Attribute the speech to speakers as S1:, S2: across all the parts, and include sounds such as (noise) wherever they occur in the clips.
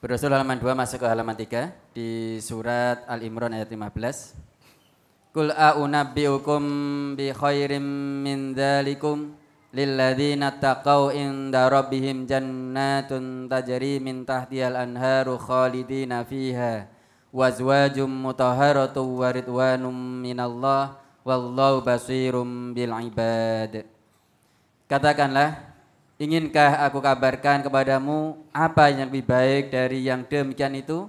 S1: Berusul halaman 2 masuk ke halaman 3 di surat Al-Imran ayat 15. Kul a'unabbi'ukum bi khairim min dhalikum lilladzina taqaw inda rabbihim jannatun tajri min tahtihal anharu khalidina fiha wa mutaharatu waridwanum wa ridwanum minallah wallahu basirum bil ibad Katakanlah Inginkah aku kabarkan kepadamu apa yang lebih baik dari yang demikian itu?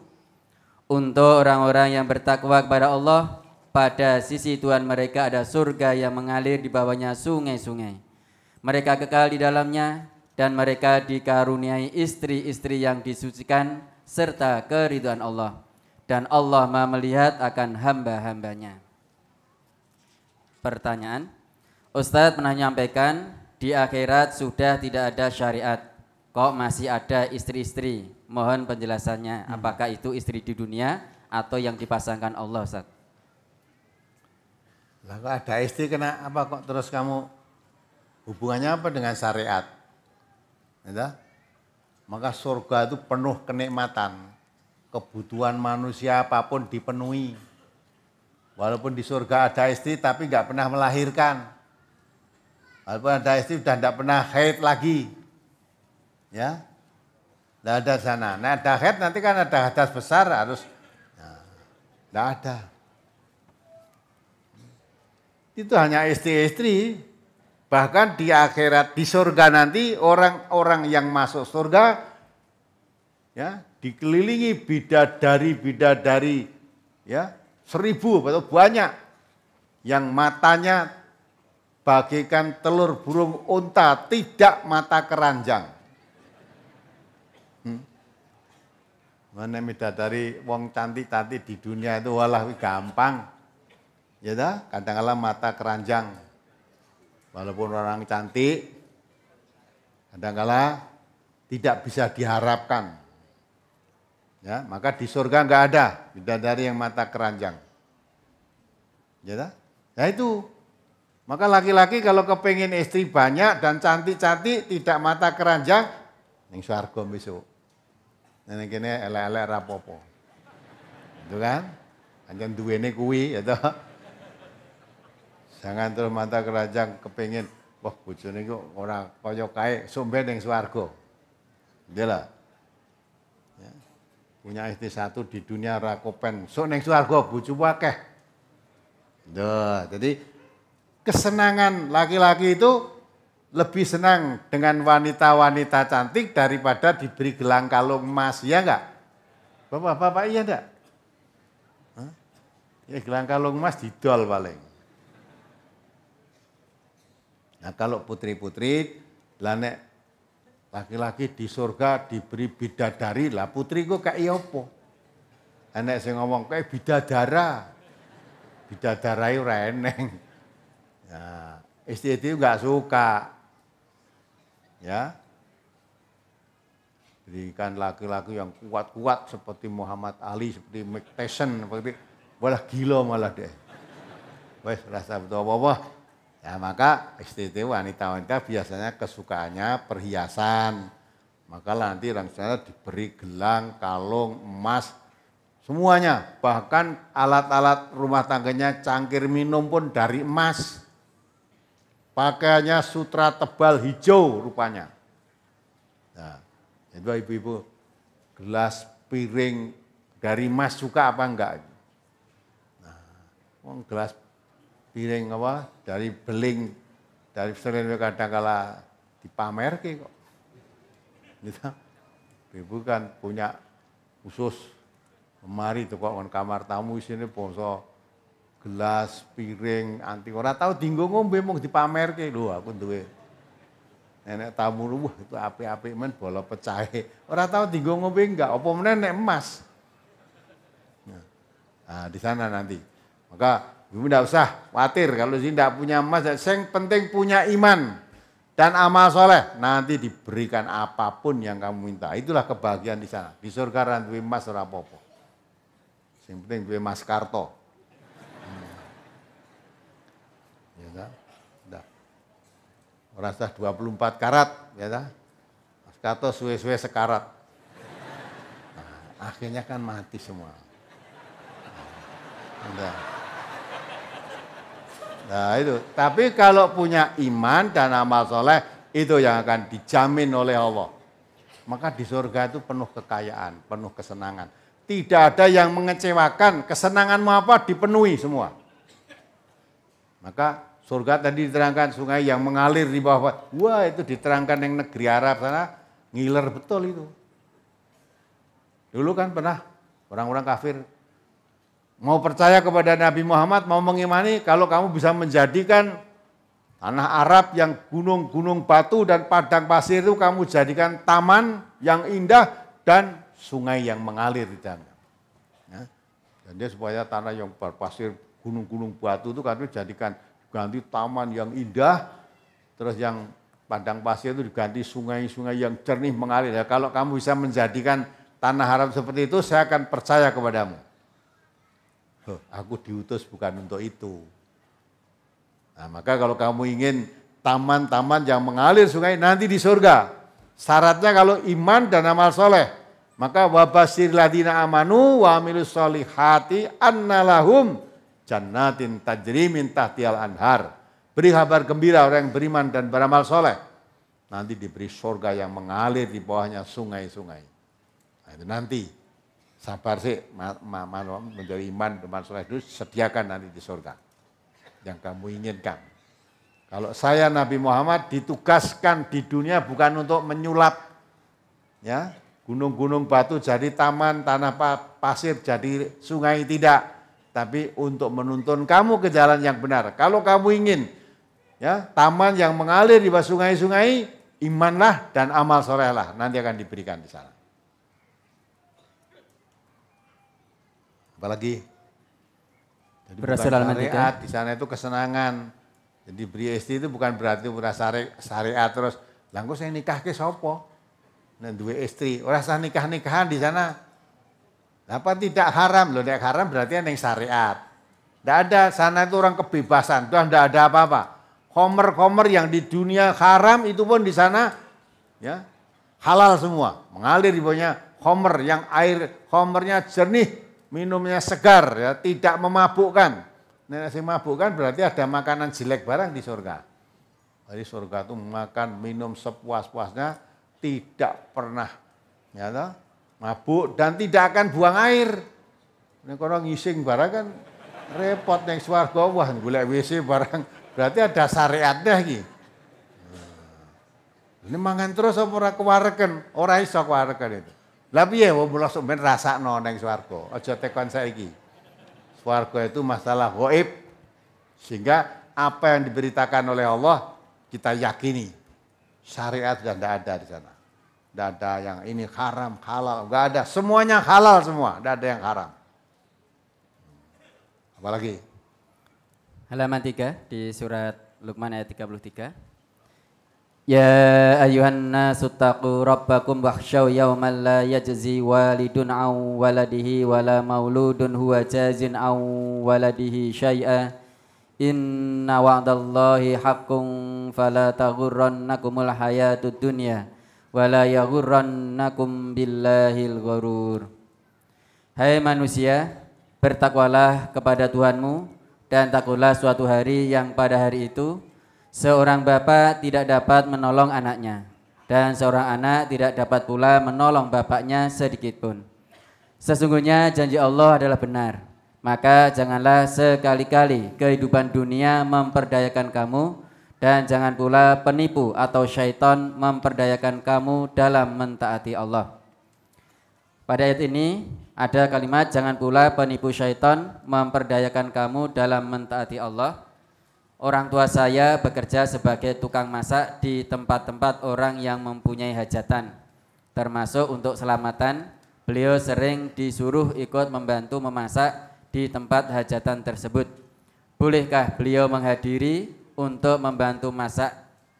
S1: Untuk orang-orang yang bertakwa kepada Allah, pada sisi Tuhan mereka ada surga yang mengalir di bawahnya sungai-sungai. Mereka kekal di dalamnya dan mereka dikaruniai istri-istri yang disucikan serta keriduan Allah. Dan Allah Maha melihat akan hamba-hambanya. Pertanyaan, Ustadz pernah menyampaikan di akhirat sudah tidak ada syariat. Kok masih ada istri-istri? Mohon penjelasannya. Hmm. Apakah itu istri di dunia atau yang dipasangkan Allah, Ustaz? Lah kok ada istri kena apa kok terus kamu
S2: hubungannya apa dengan syariat? Ya? Maka surga itu penuh kenikmatan. Kebutuhan manusia apapun dipenuhi. Walaupun di surga ada istri tapi nggak pernah melahirkan. Walaupun ada istri sudah tidak pernah haid lagi. Ya. Tidak ada sana. Nah ada haid nanti kan ada hadas besar harus. Ya. Tidak ada. Itu hanya istri-istri. Bahkan di akhirat, di surga nanti orang-orang yang masuk surga ya dikelilingi bidadari-bidadari ya seribu atau banyak yang matanya bagikan telur burung unta tidak mata keranjang. Hmm? Mana dari wong cantik tadi di dunia itu walah gampang. Ya dah, kadang mata keranjang. Walaupun orang cantik, kadang-kala tidak bisa diharapkan. Ya, maka di surga nggak ada bidadari yang mata keranjang. Ya, dah? ya itu maka laki-laki kalau kepengen istri banyak dan cantik-cantik tidak mata keranjang ning suargo besok. ini kini elek-elek rapopo. Itu kan? duwe ini kuwi ya toh. Jangan terus mata keranjang kepengen wah ini kok orang kaya kae yang suargo. suargo, lah. Ya. Punya istri satu di dunia rakopen, so neng suargo bucu wakeh. Duh, jadi kesenangan laki-laki itu lebih senang dengan wanita-wanita cantik daripada diberi gelang kalung emas, ya enggak? Bapak-bapak iya enggak? Ya gelang kalung emas didol paling. Nah kalau putri-putri, lanek laki-laki di surga diberi bidadari lah, putri kok kayak iya apa? Anak saya ngomong kayak bidadara, bidadara itu reneng. Ya, istri itu nggak suka. Ya. Berikan laki-laki yang kuat-kuat seperti Muhammad Ali, seperti Mike Tyson, seperti malah gila malah deh. Wes rasa betul apa-apa. Ya maka STT wanita-wanita biasanya kesukaannya perhiasan. Maka nanti rangsanya diberi gelang, kalung, emas, semuanya. Bahkan alat-alat rumah tangganya cangkir minum pun dari emas. Pakainya sutra tebal hijau rupanya. Nah, itu ibu-ibu gelas piring dari emas suka apa enggak? Nah, gelas piring apa dari beling dari sering kala dipamer ke kok. Gitu. Ibu kan punya khusus lemari tuh kok kamar tamu di sini ponsel gelas, piring, anti orang tahu dinggo ngombe dipamer dipamerke lu aku duwe. Nenek tamu lu wah itu api api men bola pecah orang tahu dinggo ngombe enggak opo nenek emas. Nah, nah, di sana nanti. Maka ibu tidak usah khawatir kalau sih tidak punya emas, yang penting punya iman dan amal soleh. Nanti diberikan apapun yang kamu minta. Itulah kebahagiaan di sana. Di surga nanti emas ora apa-apa. Yang penting duwe emas karto. ya. Gitu. Udah. Orang sudah 24 karat, ya. Gitu. Kata suwe-suwe sekarat. Nah, akhirnya kan mati semua. Nah, nah itu. Tapi kalau punya iman dan amal soleh, itu yang akan dijamin oleh Allah. Maka di surga itu penuh kekayaan, penuh kesenangan. Tidak ada yang mengecewakan, kesenanganmu apa dipenuhi semua. Maka Surga tadi diterangkan sungai yang mengalir di bawah. Wah itu diterangkan yang negeri Arab sana ngiler betul itu. Dulu kan pernah orang-orang kafir mau percaya kepada Nabi Muhammad, mau mengimani kalau kamu bisa menjadikan tanah Arab yang gunung-gunung batu dan padang pasir itu kamu jadikan taman yang indah dan sungai yang mengalir di dalamnya. Dan dia supaya tanah yang berpasir gunung-gunung batu itu kamu jadikan ganti taman yang indah, terus yang padang pasir itu diganti sungai-sungai yang jernih mengalir. Ya, kalau kamu bisa menjadikan tanah haram seperti itu, saya akan percaya kepadamu. Huh, aku diutus bukan untuk itu. Nah, maka kalau kamu ingin taman-taman yang mengalir sungai nanti di surga. Syaratnya kalau iman dan amal soleh. Maka wabasir ladina amanu wa amilus solihati annalahum jannatin tajri min tahtial anhar. Beri kabar gembira orang yang beriman dan beramal soleh. Nanti diberi surga yang mengalir di bawahnya sungai-sungai. Nah, itu nanti. Sabar sih, menjadi iman, beramal soleh itu sediakan nanti di surga. Yang kamu inginkan. Kalau saya Nabi Muhammad ditugaskan di dunia bukan untuk menyulap. Ya, gunung-gunung batu jadi taman, tanah pasir jadi sungai tidak tapi untuk menuntun kamu ke jalan yang benar. Kalau kamu ingin ya taman yang mengalir di bawah sungai-sungai, imanlah dan amal solehlah nanti akan diberikan di sana. Apalagi
S1: jadi berhasil syariat
S2: di sana itu kesenangan. Jadi beri istri itu bukan berarti ora syariat terus. Lah saya nikah ke sopo? dan dua istri, Rasanya saya nikah-nikahan di sana apa tidak haram? Loh, tidak haram berarti yang syariat. Tidak ada, sana itu orang kebebasan, Tuhan tidak ada apa-apa. Komer-komer yang di dunia haram itu pun di sana ya halal semua. Mengalir ibunya komer yang air komernya jernih, minumnya segar, ya, tidak memabukkan. Nenek memabukkan memabukkan berarti ada makanan jelek barang di surga. Jadi surga itu makan, minum sepuas-puasnya, tidak pernah ya, toh? mabuk dan tidak akan buang air. Nek kono ngising barang kan repot neng swarga wah golek WC barang. Berarti ada syariatnya iki. Nah. Ini mangan terus apa ora kewareken? orang iso kewareken itu. Lah ya, wong mulo sampean rasakno neng swarga. Aja tekan saya saiki. Swarga itu masalah gaib. Sehingga apa yang diberitakan oleh Allah kita yakini syariat sudah tidak ada di sana. Dada yang ini haram, halal, enggak ada.
S1: Semuanya halal semua, nggak ada yang haram. Apalagi? Halaman 3 di surat Luqman ayat 33. Ya ayuhan nasu taqu rabbakum wahsyau yawman la yajzi walidun aw waladihi wala mauludun huwa jazin aw waladihi syai'a inna wa'dallahi haqqun fala taghurrannakumul hayatud dunya wala yaghurrannakum billahil ghurur. Hai manusia, bertakwalah kepada Tuhanmu dan takulah suatu hari yang pada hari itu seorang bapak tidak dapat menolong anaknya dan seorang anak tidak dapat pula menolong bapaknya sedikit pun. Sesungguhnya janji Allah adalah benar. Maka janganlah sekali-kali kehidupan dunia memperdayakan kamu dan jangan pula penipu atau syaitan memperdayakan kamu dalam mentaati Allah. Pada ayat ini ada kalimat jangan pula penipu syaitan memperdayakan kamu dalam mentaati Allah. Orang tua saya bekerja sebagai tukang masak di tempat-tempat orang yang mempunyai hajatan. Termasuk untuk selamatan, beliau sering disuruh ikut membantu memasak di tempat hajatan tersebut. Bolehkah beliau menghadiri untuk membantu masak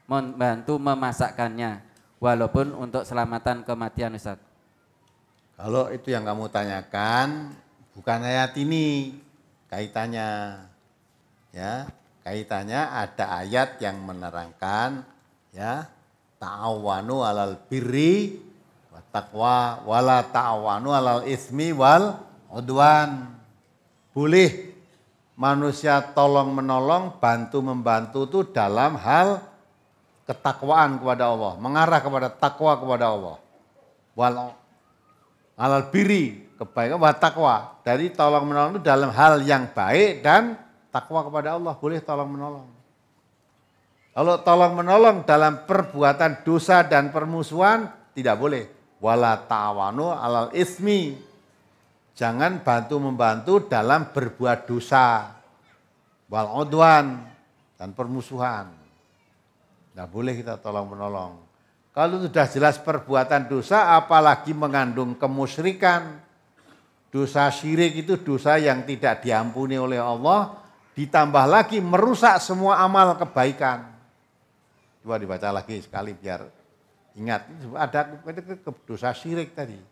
S1: membantu memasakkannya walaupun untuk selamatan kematian Ustaz. Kalau itu yang kamu tanyakan bukan ayat ini kaitannya
S2: ya kaitannya ada ayat yang menerangkan ya ta'awanu alal birri wa taqwa wala ta'awanu alal ismi wal udwan boleh manusia tolong menolong, bantu membantu itu dalam hal ketakwaan kepada Allah, mengarah kepada takwa kepada Allah. Walau alal biri kebaikan wa takwa. Dari tolong menolong itu dalam hal yang baik dan takwa kepada Allah, boleh tolong menolong. Kalau tolong menolong dalam perbuatan dosa dan permusuhan tidak boleh. Wala ta'awanu alal ismi Jangan bantu-membantu dalam berbuat dosa. Wal udwan dan permusuhan. Tidak boleh kita tolong-menolong. Kalau sudah jelas perbuatan dosa, apalagi mengandung kemusyrikan, dosa syirik itu dosa yang tidak diampuni oleh Allah, ditambah lagi merusak semua amal kebaikan. Coba dibaca lagi sekali biar ingat, ada dosa syirik tadi.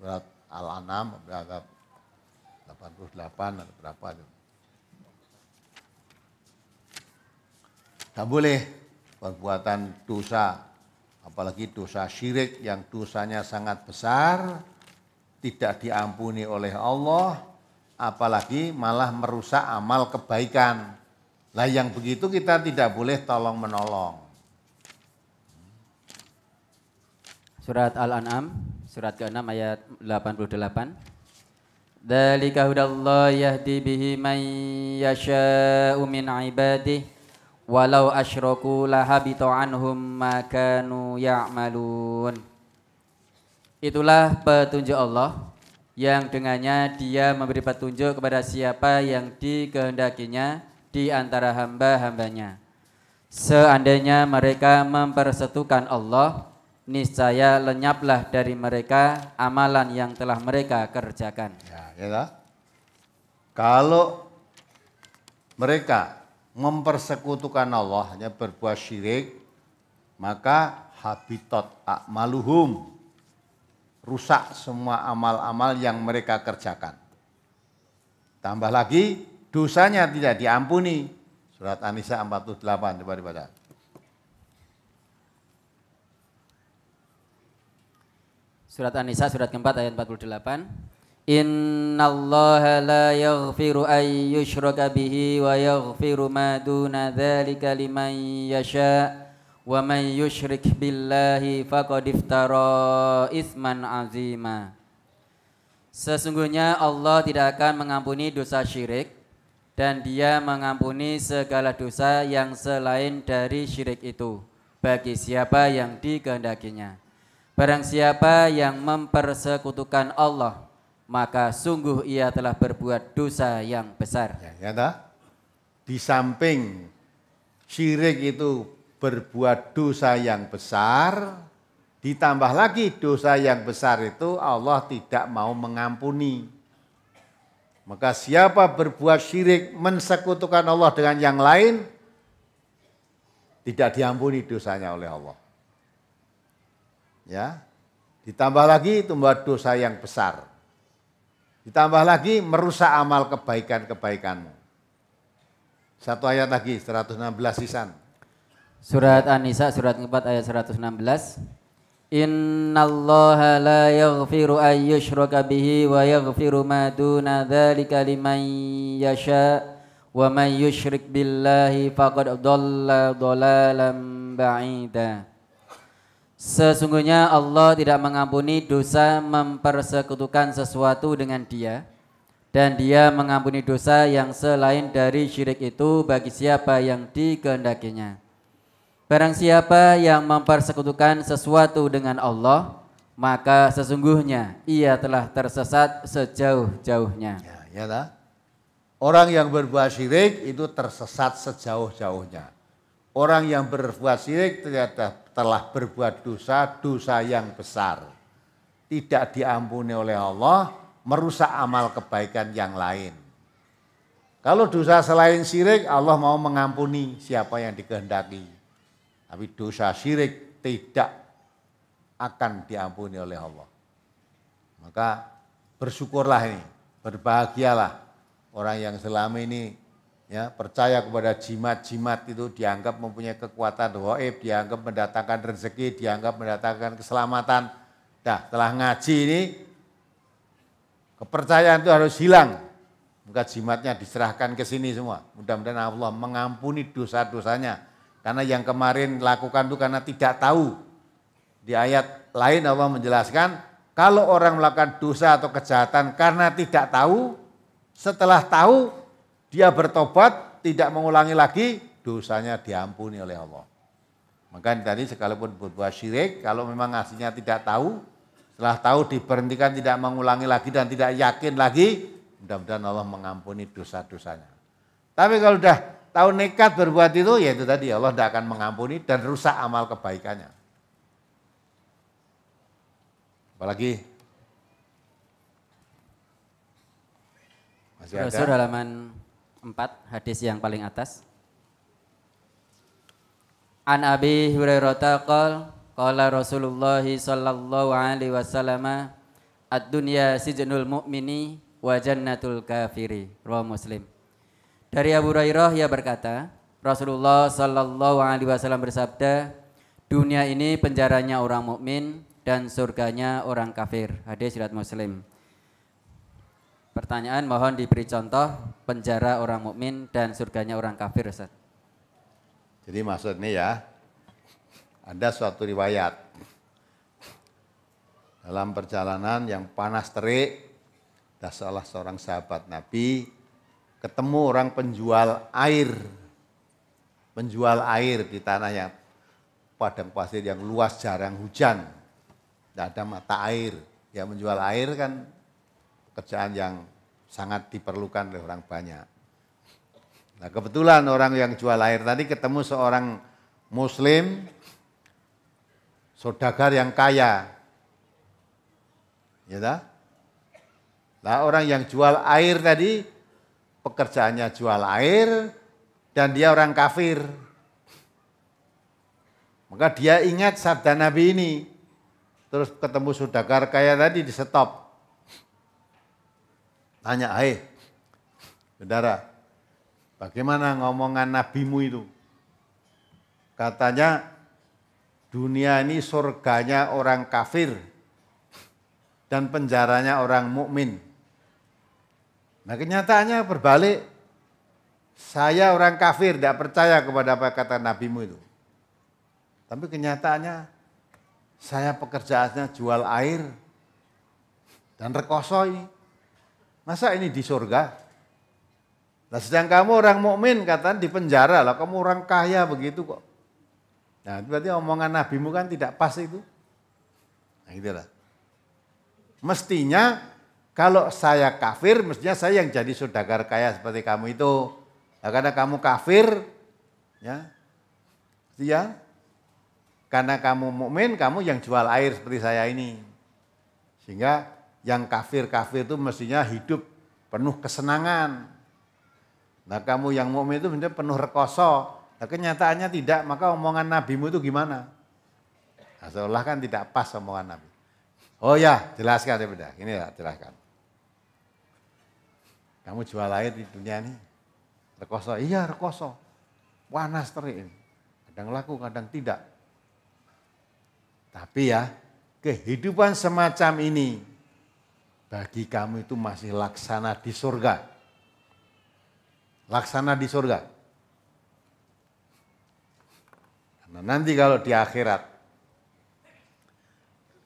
S2: berat Al-Anam berat 88 atau berapa itu. Tak boleh perbuatan dosa, apalagi dosa syirik yang dosanya sangat besar, tidak diampuni oleh Allah, apalagi malah merusak amal kebaikan. Lah yang begitu kita
S1: tidak boleh tolong menolong. Surat Al-An'am Surat ke-6 ayat 88. Dalika هدى yahdi bihi man yasha'u min ibadih walau ولو أشركوا anhum عنهم ما كانوا Itulah petunjuk Allah yang dengannya dia memberi petunjuk kepada siapa yang dikehendakinya di antara hamba-hambanya. Seandainya mereka mempersatukan Allah niscaya lenyaplah dari mereka amalan yang telah mereka kerjakan. Ya, ya Kalau mereka mempersekutukan
S2: Allah, hanya berbuat syirik, maka habitat akmaluhum rusak semua amal-amal yang mereka kerjakan. Tambah lagi dosanya tidak diampuni. Surat An-Nisa 48 coba dibaca.
S1: Surat An-Nisa surat keempat ayat 48. Inna Allah la yaghfiru an yushraka bihi wa yaghfiru ma duna liman yasha wa man yushrik billahi faqad iftara isman azima. Sesungguhnya Allah tidak akan mengampuni dosa syirik dan dia mengampuni segala dosa yang selain dari syirik itu bagi siapa yang dikehendakinya. Barang siapa yang mempersekutukan Allah, maka sungguh ia telah berbuat dosa yang besar. Ya, ya tak? Di samping
S2: syirik itu berbuat dosa yang besar, ditambah lagi dosa yang besar itu Allah tidak mau mengampuni. Maka siapa berbuat syirik mensekutukan Allah dengan yang lain, tidak diampuni dosanya oleh Allah. Ya. Ditambah lagi itu membuat dosa yang besar. Ditambah lagi merusak amal kebaikan-kebaikanmu. Satu ayat lagi 116
S1: sisan. Surat An-Nisa surat 4 ayat 116. Innallaha la yaghfiru an yushraka bihi wa yaghfiru ma duna dzalika liman yasha wa man yushrik billahi faqad dhalla dhalalan ba'ida. Sesungguhnya Allah tidak mengampuni dosa mempersekutukan sesuatu dengan dia dan dia mengampuni dosa yang selain dari syirik itu bagi siapa yang dikehendakinya. Barang siapa yang mempersekutukan sesuatu dengan Allah, maka sesungguhnya ia telah tersesat sejauh-jauhnya. Ya, ya Orang yang berbuat syirik itu tersesat sejauh-jauhnya.
S2: Orang yang berbuat syirik ternyata telah berbuat dosa, dosa yang besar. Tidak diampuni oleh Allah, merusak amal kebaikan yang lain. Kalau dosa selain syirik, Allah mau mengampuni siapa yang dikehendaki. Tapi dosa syirik tidak akan diampuni oleh Allah. Maka bersyukurlah ini, berbahagialah orang yang selama ini ya percaya kepada jimat-jimat itu dianggap mempunyai kekuatan waib, dianggap mendatangkan rezeki, dianggap mendatangkan keselamatan. Dah, telah ngaji ini kepercayaan itu harus hilang. Maka jimatnya diserahkan ke sini semua. Mudah-mudahan Allah mengampuni dosa-dosanya. Karena yang kemarin lakukan itu karena tidak tahu. Di ayat lain Allah menjelaskan, kalau orang melakukan dosa atau kejahatan karena tidak tahu, setelah tahu dia bertobat, tidak mengulangi lagi, dosanya diampuni oleh Allah. Maka tadi sekalipun berbuat syirik, kalau memang aslinya tidak tahu, setelah tahu diberhentikan tidak mengulangi lagi dan tidak yakin lagi, mudah-mudahan Allah mengampuni dosa-dosanya. Tapi kalau sudah tahu nekat berbuat itu, ya itu tadi Allah tidak akan mengampuni dan rusak amal kebaikannya.
S1: Apalagi masih ada. Surah halaman 4 hadis yang paling atas An Abi Hurairah qol qala Rasulullah sallallahu alaihi wasallam ad-dunya sijnul mu'mini wa jannatul kafiri riwayat Muslim Dari Abu Hurairah ia berkata Rasulullah sallallahu alaihi wasallam bersabda dunia ini penjaranya orang mukmin dan surganya orang kafir hadis riwayat Muslim Pertanyaan mohon diberi contoh penjara orang mukmin dan surganya orang kafir Ustaz. Jadi maksudnya ya, ada suatu riwayat
S2: dalam perjalanan yang panas terik, ada salah seorang sahabat Nabi ketemu orang penjual air, penjual air di tanah yang padang pasir yang luas jarang hujan, tidak ada mata air. ya menjual air kan pekerjaan yang sangat diperlukan oleh orang banyak. Nah kebetulan orang yang jual air tadi ketemu seorang muslim, sodagar yang kaya. Ya tak? Nah orang yang jual air tadi, pekerjaannya jual air, dan dia orang kafir. Maka dia ingat sabda Nabi ini. Terus ketemu saudagar kaya tadi di stop. Tanya ae. Saudara, bagaimana ngomongan nabimu itu? Katanya dunia ini surganya orang kafir dan penjaranya orang mukmin. Nah kenyataannya berbalik, saya orang kafir tidak percaya kepada apa kata nabimu itu. Tapi kenyataannya saya pekerjaannya jual air dan rekoso ini. Masa ini di surga? Nah, sedang kamu orang mukmin katakan di penjara lah, kamu orang kaya begitu kok. Nah, berarti omongan nabi mu kan tidak pas itu. Nah, itulah Mestinya kalau saya kafir, mestinya saya yang jadi saudagar kaya seperti kamu itu. Nah, karena kamu kafir, ya, dia ya. karena kamu mukmin, kamu yang jual air seperti saya ini. Sehingga yang kafir-kafir itu mestinya hidup penuh kesenangan. Nah kamu yang mukmin itu mestinya penuh rekoso. Nah kenyataannya tidak, maka omongan nabimu itu gimana? Nah, seolah kan tidak pas omongan nabi. Oh ya, jelaskan ya beda. Ini ya, jelaskan. Kamu jual air di dunia ini. Rekoso, iya rekoso. Panas terik ini. Kadang laku, kadang tidak. Tapi ya, kehidupan semacam ini bagi kamu itu masih laksana di surga. Laksana di surga. Karena nanti kalau di akhirat,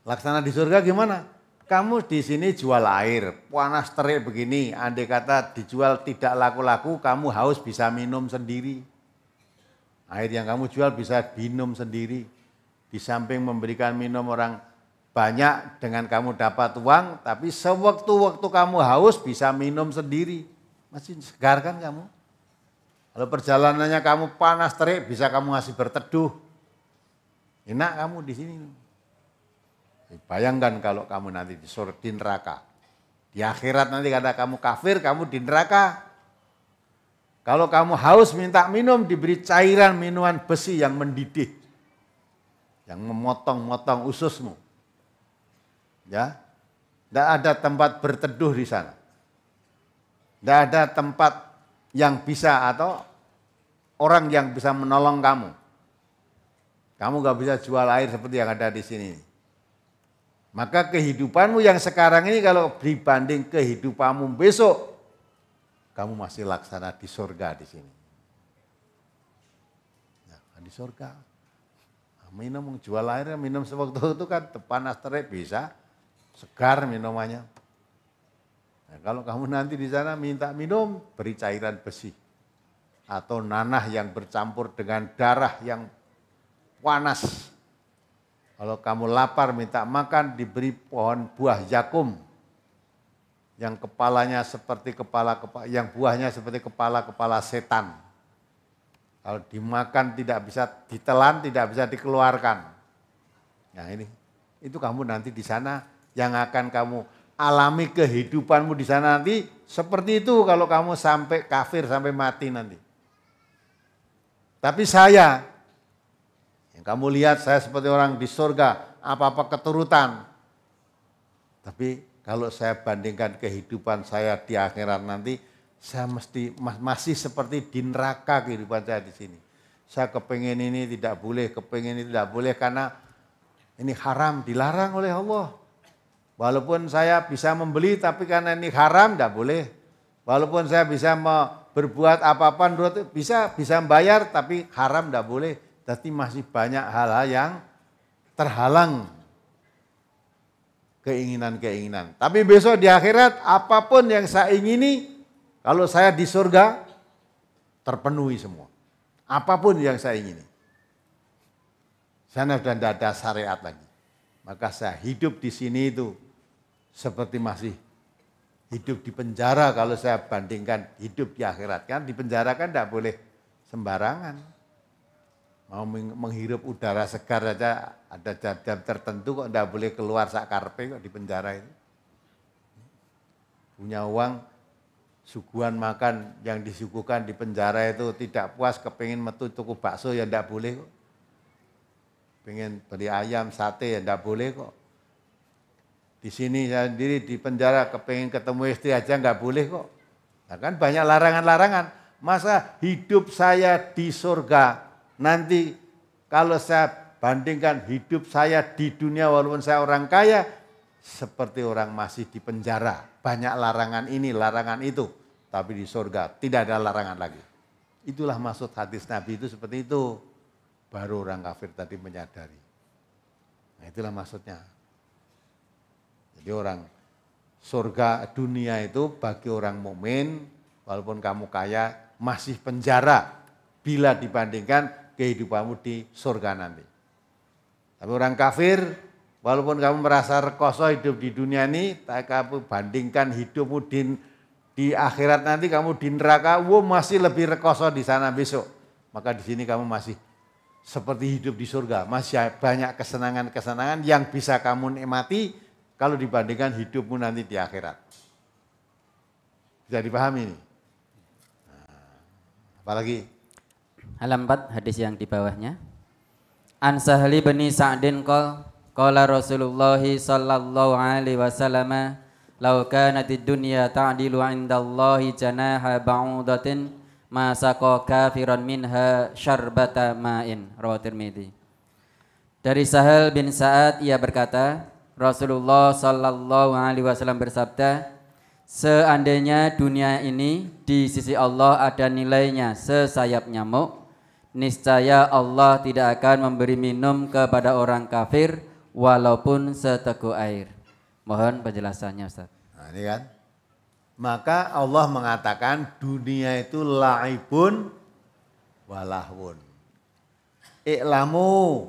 S2: laksana di surga gimana? Kamu di sini jual air, panas terik begini, andai kata dijual tidak laku-laku, kamu haus bisa minum sendiri. Air yang kamu jual bisa minum sendiri. Di samping memberikan minum orang banyak dengan kamu dapat uang, tapi sewaktu-waktu kamu haus bisa minum sendiri. Masih segar kan kamu? Kalau perjalanannya kamu panas terik, bisa kamu ngasih berteduh. Enak kamu di sini. Bayangkan kalau kamu nanti di surga, di neraka. Di akhirat nanti kata kamu kafir, kamu di neraka. Kalau kamu haus minta minum, diberi cairan minuman besi yang mendidih. Yang memotong-motong ususmu. Ya. Tidak ada tempat berteduh di sana. Tidak ada tempat yang bisa atau orang yang bisa menolong kamu. Kamu gak bisa jual air seperti yang ada di sini. Maka kehidupanmu yang sekarang ini kalau dibanding kehidupanmu besok, kamu masih laksana di surga di sini. Ya, kan di surga. Minum, jual air, minum sewaktu itu kan depan asternya bisa, segar minumannya. Nah, kalau kamu nanti di sana minta minum, beri cairan besi. Atau nanah yang bercampur dengan darah yang panas. Kalau kamu lapar minta makan, diberi pohon buah yakum. Yang kepalanya seperti kepala, kepala yang buahnya seperti kepala-kepala setan. Kalau dimakan tidak bisa ditelan, tidak bisa dikeluarkan. Nah ini, itu kamu nanti di sana yang akan kamu alami kehidupanmu di sana nanti seperti itu kalau kamu sampai kafir sampai mati nanti. Tapi saya yang kamu lihat saya seperti orang di surga, apa-apa keturutan. Tapi kalau saya bandingkan kehidupan saya di akhirat nanti, saya mesti masih seperti di neraka kehidupan saya di sini. Saya kepengen ini tidak boleh, kepengen ini tidak boleh karena ini haram dilarang oleh Allah. Walaupun saya bisa membeli tapi karena ini haram tidak boleh. Walaupun saya bisa berbuat apa-apa bisa bisa bayar tapi haram tidak boleh. Tapi masih banyak hal-hal yang terhalang keinginan-keinginan. Tapi besok di akhirat apapun yang saya ingini kalau saya di surga terpenuhi semua. Apapun yang saya ingini. Saya sudah tidak ada syariat lagi. Maka saya hidup di sini itu seperti masih hidup di penjara kalau saya bandingkan hidup di akhirat kan di penjara kan tidak boleh sembarangan mau menghirup udara segar saja ada jam-jam tertentu kok tidak boleh keluar sakarpe kok di penjara ini punya uang suguhan makan yang disuguhkan di penjara itu tidak puas kepingin metu cukup bakso ya tidak boleh kok pengen beli ayam sate ya tidak boleh kok di sini saya sendiri di penjara kepengen ketemu istri aja nggak boleh kok. Nah, kan banyak larangan-larangan. Masa hidup saya di surga nanti kalau saya bandingkan hidup saya di dunia walaupun saya orang kaya seperti orang masih di penjara. Banyak larangan ini, larangan itu. Tapi di surga tidak ada larangan lagi. Itulah maksud hadis Nabi itu seperti itu. Baru orang kafir tadi menyadari. Nah itulah maksudnya. Jadi orang surga dunia itu bagi orang mukmin walaupun kamu kaya masih penjara bila dibandingkan kehidupanmu di surga nanti. Tapi orang kafir walaupun kamu merasa rekoso hidup di dunia ini, tak kamu bandingkan hidupmu di di akhirat nanti kamu di neraka, wo masih lebih rekoso di sana besok. Maka di sini kamu masih seperti hidup di surga, masih banyak kesenangan-kesenangan yang bisa kamu nikmati kalau dibandingkan hidupmu nanti di akhirat. Bisa
S1: dipahami ini? Nah, apalagi? Halaman 4 hadis yang di bawahnya. An Sahli bin Sa'din qol qala Rasulullah sallallahu alaihi wasallam law kanatid dunya ta'dilu indallahi janaha ba'udatin ma saqa kafiran minha syarbata ma'in. Rawatir Dari Sahal bin Sa'ad ia berkata, Rasulullah Sallallahu Alaihi Wasallam bersabda, seandainya dunia ini di sisi Allah ada nilainya sesayap nyamuk, niscaya Allah tidak akan memberi minum kepada orang kafir walaupun seteguk air. Mohon penjelasannya Ustaz.
S2: Nah, ini kan. Maka Allah mengatakan dunia itu laibun walahun. Iklamu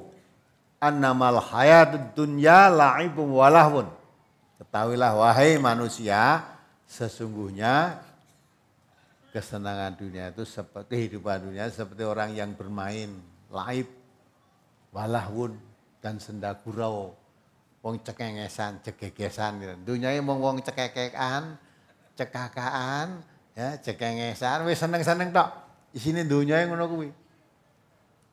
S2: annamal hayat dunya la'ibum walahun. Ketahuilah wahai manusia, sesungguhnya kesenangan dunia itu seperti kehidupan dunia seperti orang yang bermain laib, walahun dan senda gurau, wong cekengesan, cekegesan gitu. Dunia mong wong cekekekan, cekakaan, ya cekengesan, wis seneng-seneng tok. Isine dunia ngono kuwi.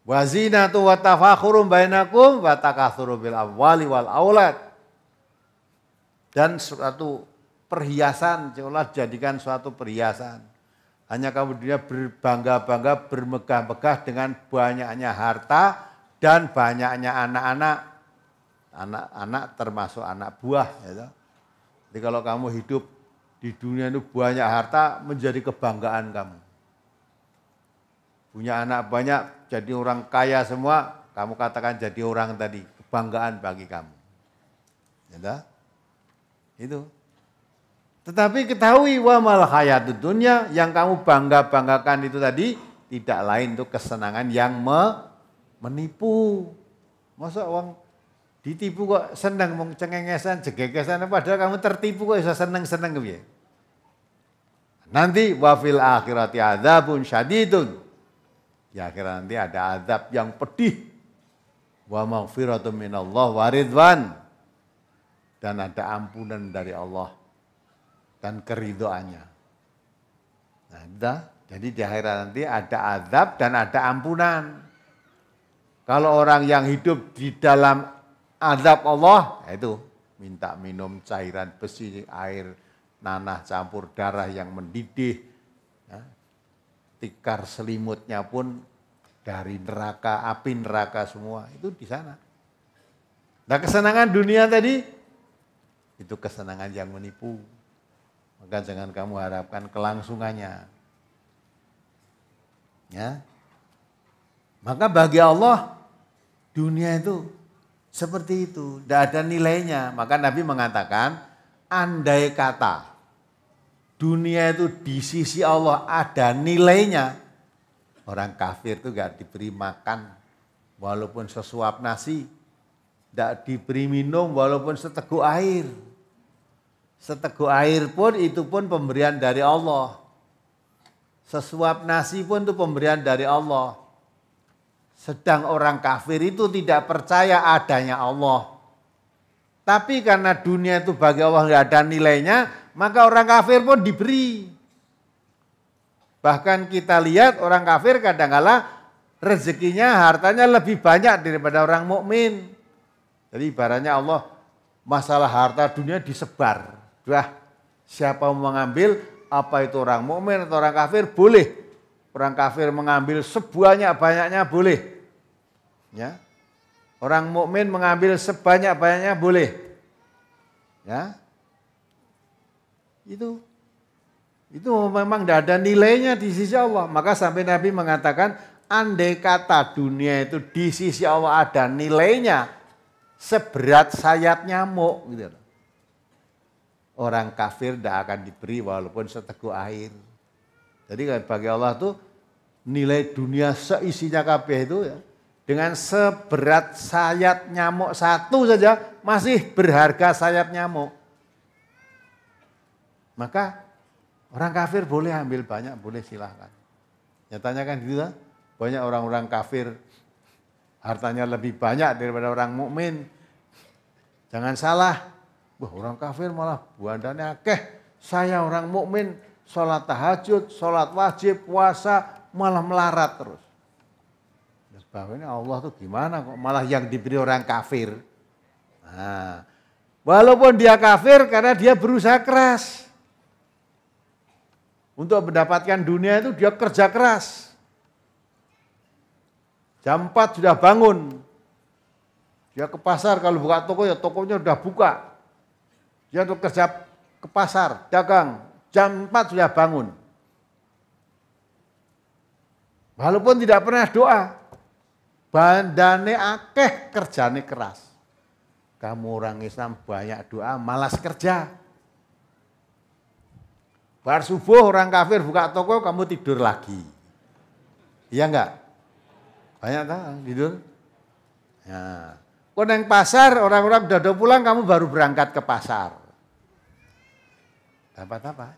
S2: Wazina tu watafakhurum bainakum watakathurum bil awwali wal aulad. Dan suatu perhiasan, Allah jadikan suatu perhiasan. Hanya kamu dunia berbangga-bangga, bermegah-megah dengan banyaknya harta dan banyaknya anak-anak. Anak-anak termasuk anak buah. Ya. Jadi kalau kamu hidup di dunia itu banyak harta menjadi kebanggaan kamu punya anak banyak, jadi orang kaya semua, kamu katakan jadi orang tadi, kebanggaan bagi kamu. Ya, itu. Tetapi ketahui wa mal hayatud dunia yang kamu bangga-banggakan itu tadi tidak lain itu kesenangan yang me menipu. Masa uang ditipu kok senang mau cengengesan, jegegesan padahal kamu tertipu kok bisa seneng-seneng Nanti wafil akhirati syadi syadidun di ya, nanti ada azab yang pedih. Wa maghfiratu minallah wa ridwan. Dan ada ampunan dari Allah dan keridoannya. Nah, jadi di akhirat nanti ada azab dan ada ampunan. Kalau orang yang hidup di dalam azab Allah, ya itu minta minum cairan besi, air nanah campur darah yang mendidih, tikar selimutnya pun dari neraka, api neraka semua itu di sana. Nah kesenangan dunia tadi itu kesenangan yang menipu. Maka jangan kamu harapkan kelangsungannya. Ya. Maka bagi Allah dunia itu seperti itu, tidak ada nilainya. Maka Nabi mengatakan andai kata dunia itu di sisi Allah ada nilainya. Orang kafir itu gak diberi makan walaupun sesuap nasi, gak diberi minum walaupun seteguk air. Seteguk air pun itu pun pemberian dari Allah. Sesuap nasi pun itu pemberian dari Allah. Sedang orang kafir itu tidak percaya adanya Allah. Tapi karena dunia itu bagi Allah tidak ada nilainya, maka orang kafir pun diberi. Bahkan kita lihat orang kafir kadangkala rezekinya, hartanya lebih banyak daripada orang mukmin. Jadi ibaratnya Allah masalah harta dunia disebar. Wah, siapa mau mengambil apa itu orang mukmin atau orang kafir boleh. Orang kafir mengambil sebanyak-banyaknya boleh. Ya. Orang mukmin mengambil sebanyak-banyaknya boleh. Ya. Itu itu memang tidak ada nilainya di sisi Allah. Maka sampai Nabi mengatakan, andai kata dunia itu di sisi Allah ada nilainya, seberat sayap nyamuk. Gitu. Orang kafir tidak akan diberi walaupun seteguk air. Jadi kan bagi Allah tuh nilai dunia seisinya kafir itu ya, dengan seberat sayap nyamuk satu saja masih berharga sayap nyamuk. Maka orang kafir boleh ambil banyak, boleh silahkan. Nyatanya kan gitu, banyak orang-orang kafir hartanya lebih banyak daripada orang mukmin. Jangan salah, wah orang kafir malah buandannya akeh. Saya orang mukmin, sholat tahajud, sholat wajib, puasa, malah melarat terus. Ya, Bahwa ini Allah tuh gimana kok malah yang diberi orang kafir. Nah, walaupun dia kafir karena dia berusaha keras. Untuk mendapatkan dunia itu dia kerja keras. Jam 4 sudah bangun. Dia ke pasar kalau buka toko ya tokonya sudah buka. Dia untuk kerja ke pasar, dagang. Jam 4 sudah bangun. Walaupun tidak pernah doa, bandane akeh kerjane keras. Kamu orang Islam banyak doa, malas kerja. Bar subuh orang kafir buka toko kamu tidur lagi. Iya enggak? Banyak tak tidur? Ya. Kau neng pasar orang-orang udah pulang kamu baru berangkat ke pasar. Dapat apa?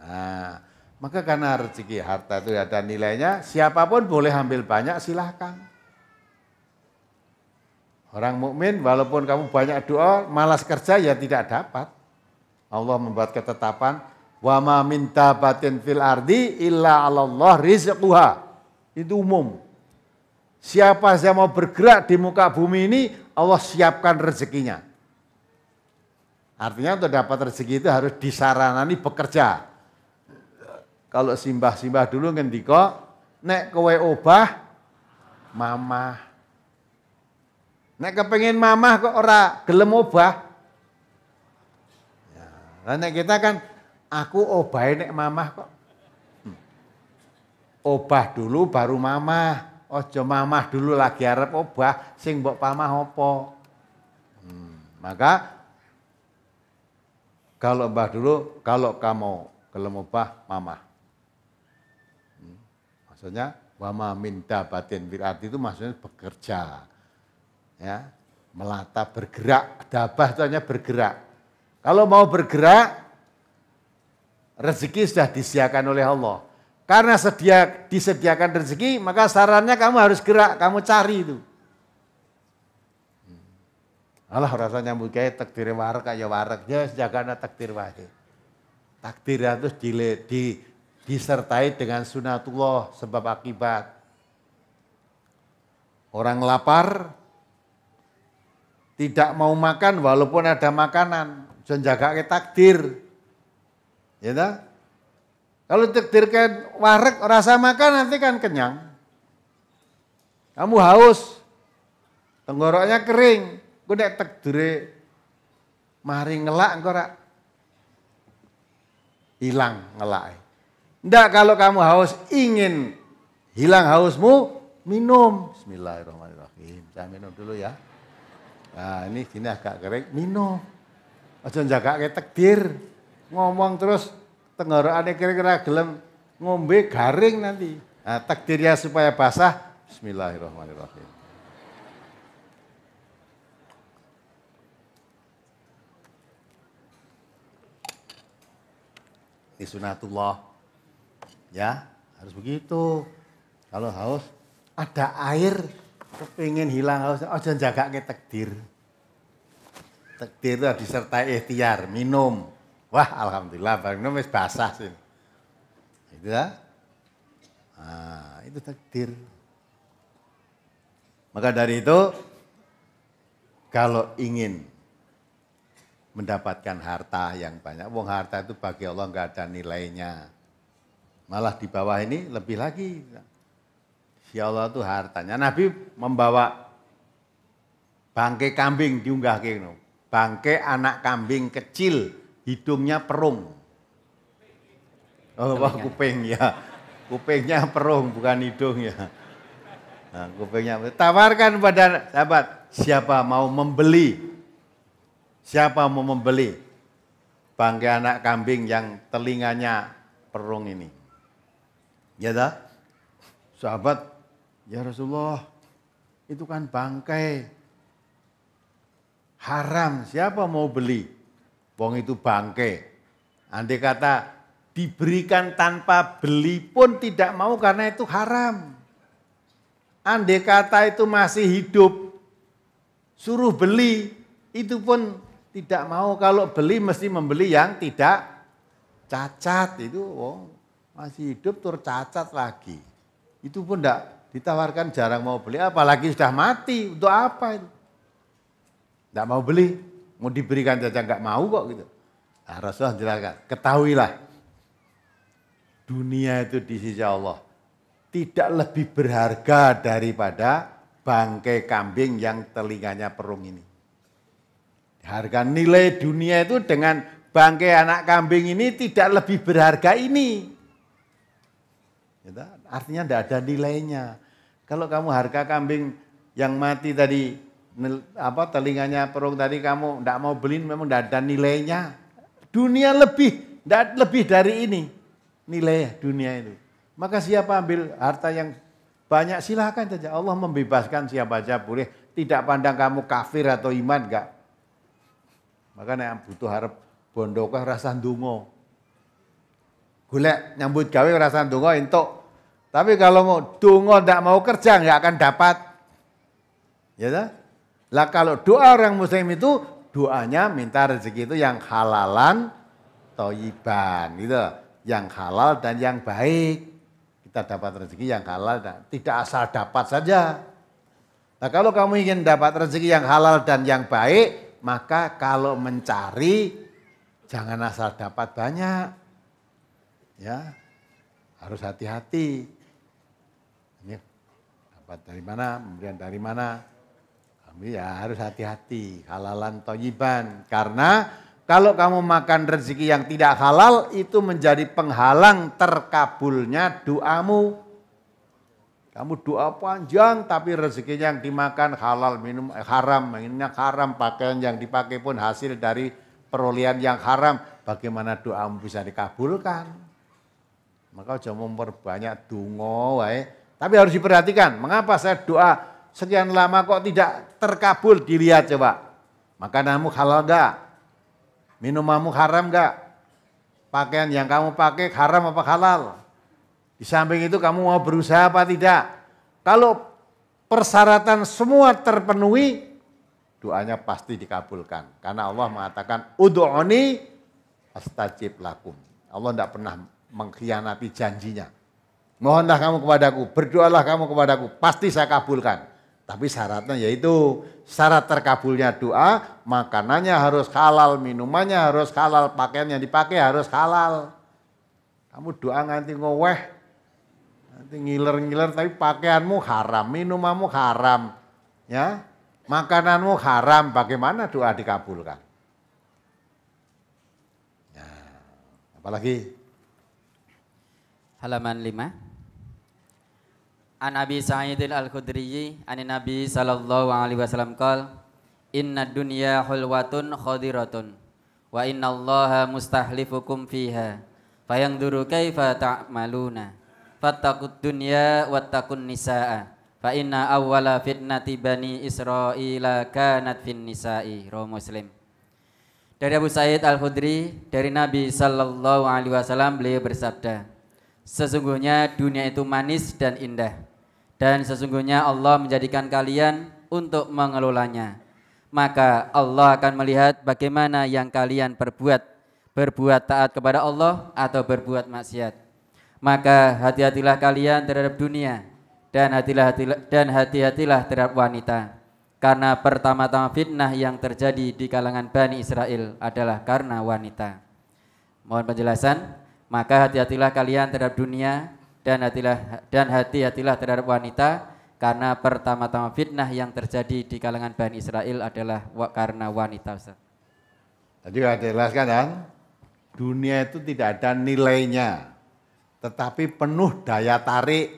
S2: Nah, maka karena rezeki harta itu ada nilainya, siapapun boleh ambil banyak silahkan. Orang mukmin walaupun kamu banyak doa, malas kerja ya tidak dapat. Allah membuat ketetapan Wa ma minta batin fil ardi illa Allah rizquha. Itu umum. Siapa saja mau bergerak di muka bumi ini, Allah siapkan rezekinya. Artinya untuk dapat rezeki itu harus disaranani bekerja. Kalau simbah-simbah dulu ngendiko, nek kowe obah, mamah. Nek kepengen mamah kok ora gelem obah. Ya, nek kita kan Aku obah nek mamah kok. Hmm. Obah dulu baru mamah. Ojo mamah dulu lagi arep obah, sing mbok pamah opo. Hmm. Maka kalau obah dulu, kalau kamu kalau obah mamah. Hmm. Maksudnya wama minta batin berarti itu maksudnya bekerja. Ya, melata bergerak, dabah itu hanya bergerak. Kalau mau bergerak, Rezeki sudah disediakan oleh Allah. Karena sedia, disediakan rezeki, maka sarannya kamu harus gerak, kamu cari itu. Hmm. Allah rasanya mungkin takdir warak ya warak ya jagana takdir wae. Takdir itu di, di, disertai dengan sunatullah sebab akibat. Orang lapar tidak mau makan walaupun ada makanan. Jangan jaga takdir. Ya tak? Kalau ditakdirkan warek rasa makan nanti kan kenyang. Kamu haus. Tenggoroknya kering. Gue nek takdire mari ngelak engko rak. Hilang ngelak. Ndak kalau kamu haus ingin hilang hausmu, minum. Bismillahirrahmanirrahim. Saya minum dulu ya. Nah, ini gini agak kering, minum. Aja jaga kayak tekdir ngomong terus tenggorokannya kira-kira gelem ngombe garing nanti. Nah, takdirnya supaya basah, bismillahirrahmanirrahim. Ini sunatullah. Ya, harus begitu. Kalau haus, ada air, kepingin hilang haus, oh jangan jaga ke takdir. Takdir itu disertai ikhtiar, minum Wah, alhamdulillah Bang nom basah sih. Itu ya. Nah, itu takdir. Maka dari itu kalau ingin mendapatkan harta yang banyak, wong harta itu bagi Allah nggak ada nilainya. Malah di bawah ini lebih lagi. Ya Allah itu hartanya. Nabi membawa bangke kambing diunggah ke Bangke anak kambing kecil hidungnya perung. Oh, wah, kuping ya. Kupingnya perung bukan hidung ya. Nah, kupingnya tawarkan pada sahabat siapa mau membeli siapa mau membeli bangkai anak kambing yang telinganya perung ini. Ya dah. Sahabat, ya Rasulullah, itu kan bangkai haram, siapa mau beli? Wong itu bangke. Andai kata diberikan tanpa beli pun tidak mau karena itu haram. Andai kata itu masih hidup, suruh beli, itu pun tidak mau. Kalau beli mesti membeli yang tidak cacat. Itu oh, masih hidup tur cacat lagi. Itu pun tidak ditawarkan jarang mau beli, apalagi sudah mati. Untuk apa itu? Tidak mau beli. Mau diberikan saja nggak mau kok gitu. Nah, Rasulullah jelaskan, ketahuilah dunia itu di sisi Allah tidak lebih berharga daripada bangkai kambing yang telinganya perung ini. Harga nilai dunia itu dengan bangkai anak kambing ini tidak lebih berharga ini. Gitu. Artinya tidak ada nilainya. Kalau kamu harga kambing yang mati tadi apa telinganya perung tadi kamu tidak mau beli memang tidak ada nilainya. Dunia lebih, tidak lebih dari ini nilai dunia itu. Maka siapa ambil harta yang banyak silahkan saja. Allah membebaskan siapa saja boleh. Tidak pandang kamu kafir atau iman enggak. Maka yang butuh harap bondokah rasa dungo. Golek nyambut gawe rasa dungo entuk. Tapi kalau mau dungo tidak mau kerja nggak akan dapat. Ya lah kalau doa orang muslim itu doanya minta rezeki itu yang halalan toyiban gitu. Yang halal dan yang baik. Kita dapat rezeki yang halal dan tidak asal dapat saja. Nah kalau kamu ingin dapat rezeki yang halal dan yang baik, maka kalau mencari jangan asal dapat banyak. Ya, harus hati-hati. Ini ya, dapat dari mana, pemberian dari mana. Ya harus hati-hati. Halalan toyiban. Karena kalau kamu makan rezeki yang tidak halal itu menjadi penghalang terkabulnya doamu. Kamu doa panjang tapi rezekinya yang dimakan halal, minum eh, haram, minumnya haram, pakaian yang dipakai pun hasil dari perolehan yang haram. Bagaimana doamu bisa dikabulkan? Maka jangan memperbanyak dungo wae. Tapi harus diperhatikan, mengapa saya doa sekian lama kok tidak terkabul dilihat coba. Makananmu halal enggak? Minumamu haram enggak? Pakaian yang kamu pakai haram apa halal? Di samping itu kamu mau berusaha apa tidak? Kalau persyaratan semua terpenuhi, doanya pasti dikabulkan. Karena Allah mengatakan, Udu'oni astajib lakum. Allah tidak pernah mengkhianati janjinya. Mohonlah kamu kepadaku, berdoalah kamu kepadaku, pasti saya kabulkan. Tapi syaratnya yaitu syarat terkabulnya doa, makanannya harus halal, minumannya harus halal, pakaian yang dipakai harus halal. Kamu doa nganti ngoweh, nanti ngiler-ngiler tapi pakaianmu haram, minumanmu haram, ya makananmu haram, bagaimana doa dikabulkan?
S1: Ya, apalagi halaman lima. An Abi Sa'idil Al-Khudri an Nabi sallallahu alaihi wasallam kal, Inna dunya hulwatun khadiratun wa inna allaha mustahlifukum fiha fayangduru kaifa ta'maluna fattaqud dunya wattaqun nisaa fa inna awwala fitnati bani Israila kanat fin nisa'i roh muslim dari Abu Sa'id Al-Khudri dari Nabi sallallahu alaihi wasallam beliau bersabda Sesungguhnya dunia itu manis dan indah dan sesungguhnya Allah menjadikan kalian untuk mengelolanya. Maka Allah akan melihat bagaimana yang kalian perbuat. Berbuat taat kepada Allah atau berbuat maksiat. Maka hati-hatilah kalian terhadap dunia dan hatilah, hatilah dan hati-hatilah terhadap wanita. Karena pertama-tama fitnah yang terjadi di kalangan Bani Israel adalah karena wanita. Mohon penjelasan. Maka hati-hatilah kalian terhadap dunia dan hatilah dan hati-hatilah terhadap wanita karena pertama-tama fitnah yang terjadi di kalangan Bani Israel adalah karena wanita Ustaz. Tadi sudah jelaskan kan? Dunia itu tidak ada nilainya,
S2: tetapi penuh daya tarik,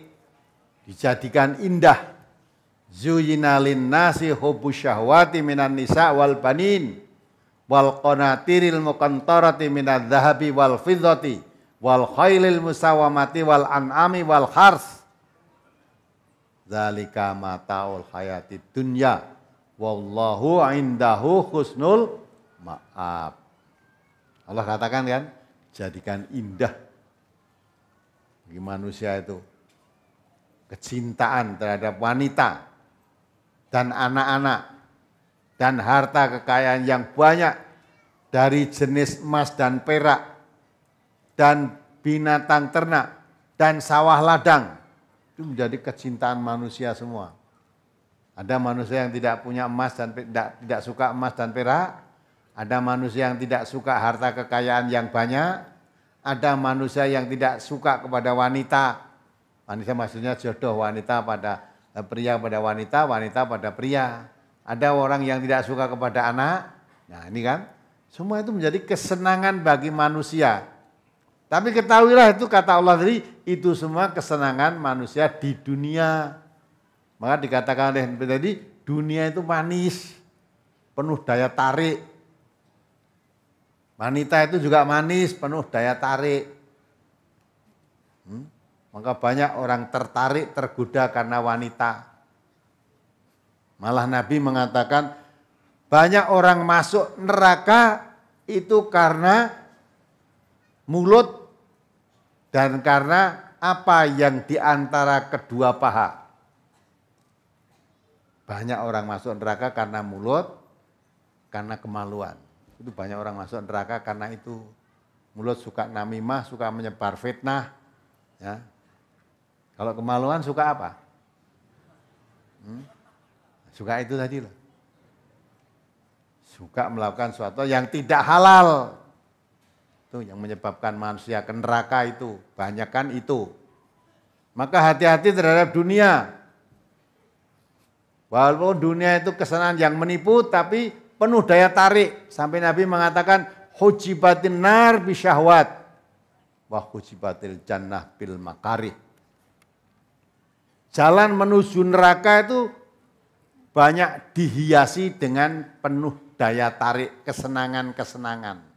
S2: dijadikan indah. Zuyinalin nasi hubu syahwati minan nisa wal banin wal qanatiril muqantarati minadz zahabi wal fiddati wal khailil musawamati wal an'ami wal khars zalika mataul hayati dunya wallahu indahu husnul ma'ab Allah katakan kan jadikan indah bagi manusia itu kecintaan terhadap wanita dan anak-anak dan harta kekayaan yang banyak dari jenis emas dan perak dan binatang ternak dan sawah ladang. Itu menjadi kecintaan manusia semua. Ada manusia yang tidak punya emas dan tidak, tidak suka emas dan perak. Ada manusia yang tidak suka harta kekayaan yang banyak. Ada manusia yang tidak suka kepada wanita. Wanita maksudnya jodoh wanita pada eh, pria pada wanita, wanita pada pria. Ada orang yang tidak suka kepada anak. Nah ini kan, semua itu menjadi kesenangan bagi manusia tapi ketahuilah itu kata Allah tadi, itu semua kesenangan manusia di dunia. Maka dikatakan oleh Nabi tadi, dunia itu manis, penuh daya tarik. Wanita itu juga manis, penuh daya tarik. Hmm? Maka banyak orang tertarik, tergoda karena wanita. Malah Nabi mengatakan, banyak orang masuk neraka itu karena mulut dan karena apa yang di antara kedua paha. Banyak orang masuk neraka karena mulut, karena kemaluan. Itu banyak orang masuk neraka karena itu mulut suka namimah, suka menyebar fitnah. Ya. Kalau kemaluan suka apa? Hmm? Suka itu tadi loh. Suka melakukan sesuatu yang tidak halal. Itu yang menyebabkan manusia ke neraka itu, banyakkan itu. Maka hati-hati terhadap dunia. Walaupun dunia itu kesenangan yang menipu, tapi penuh daya tarik. Sampai Nabi mengatakan, hujibatin nar bisyahwat. Wah hujibatil jannah bil makarih. Jalan menuju neraka itu banyak dihiasi dengan penuh daya tarik kesenangan-kesenangan.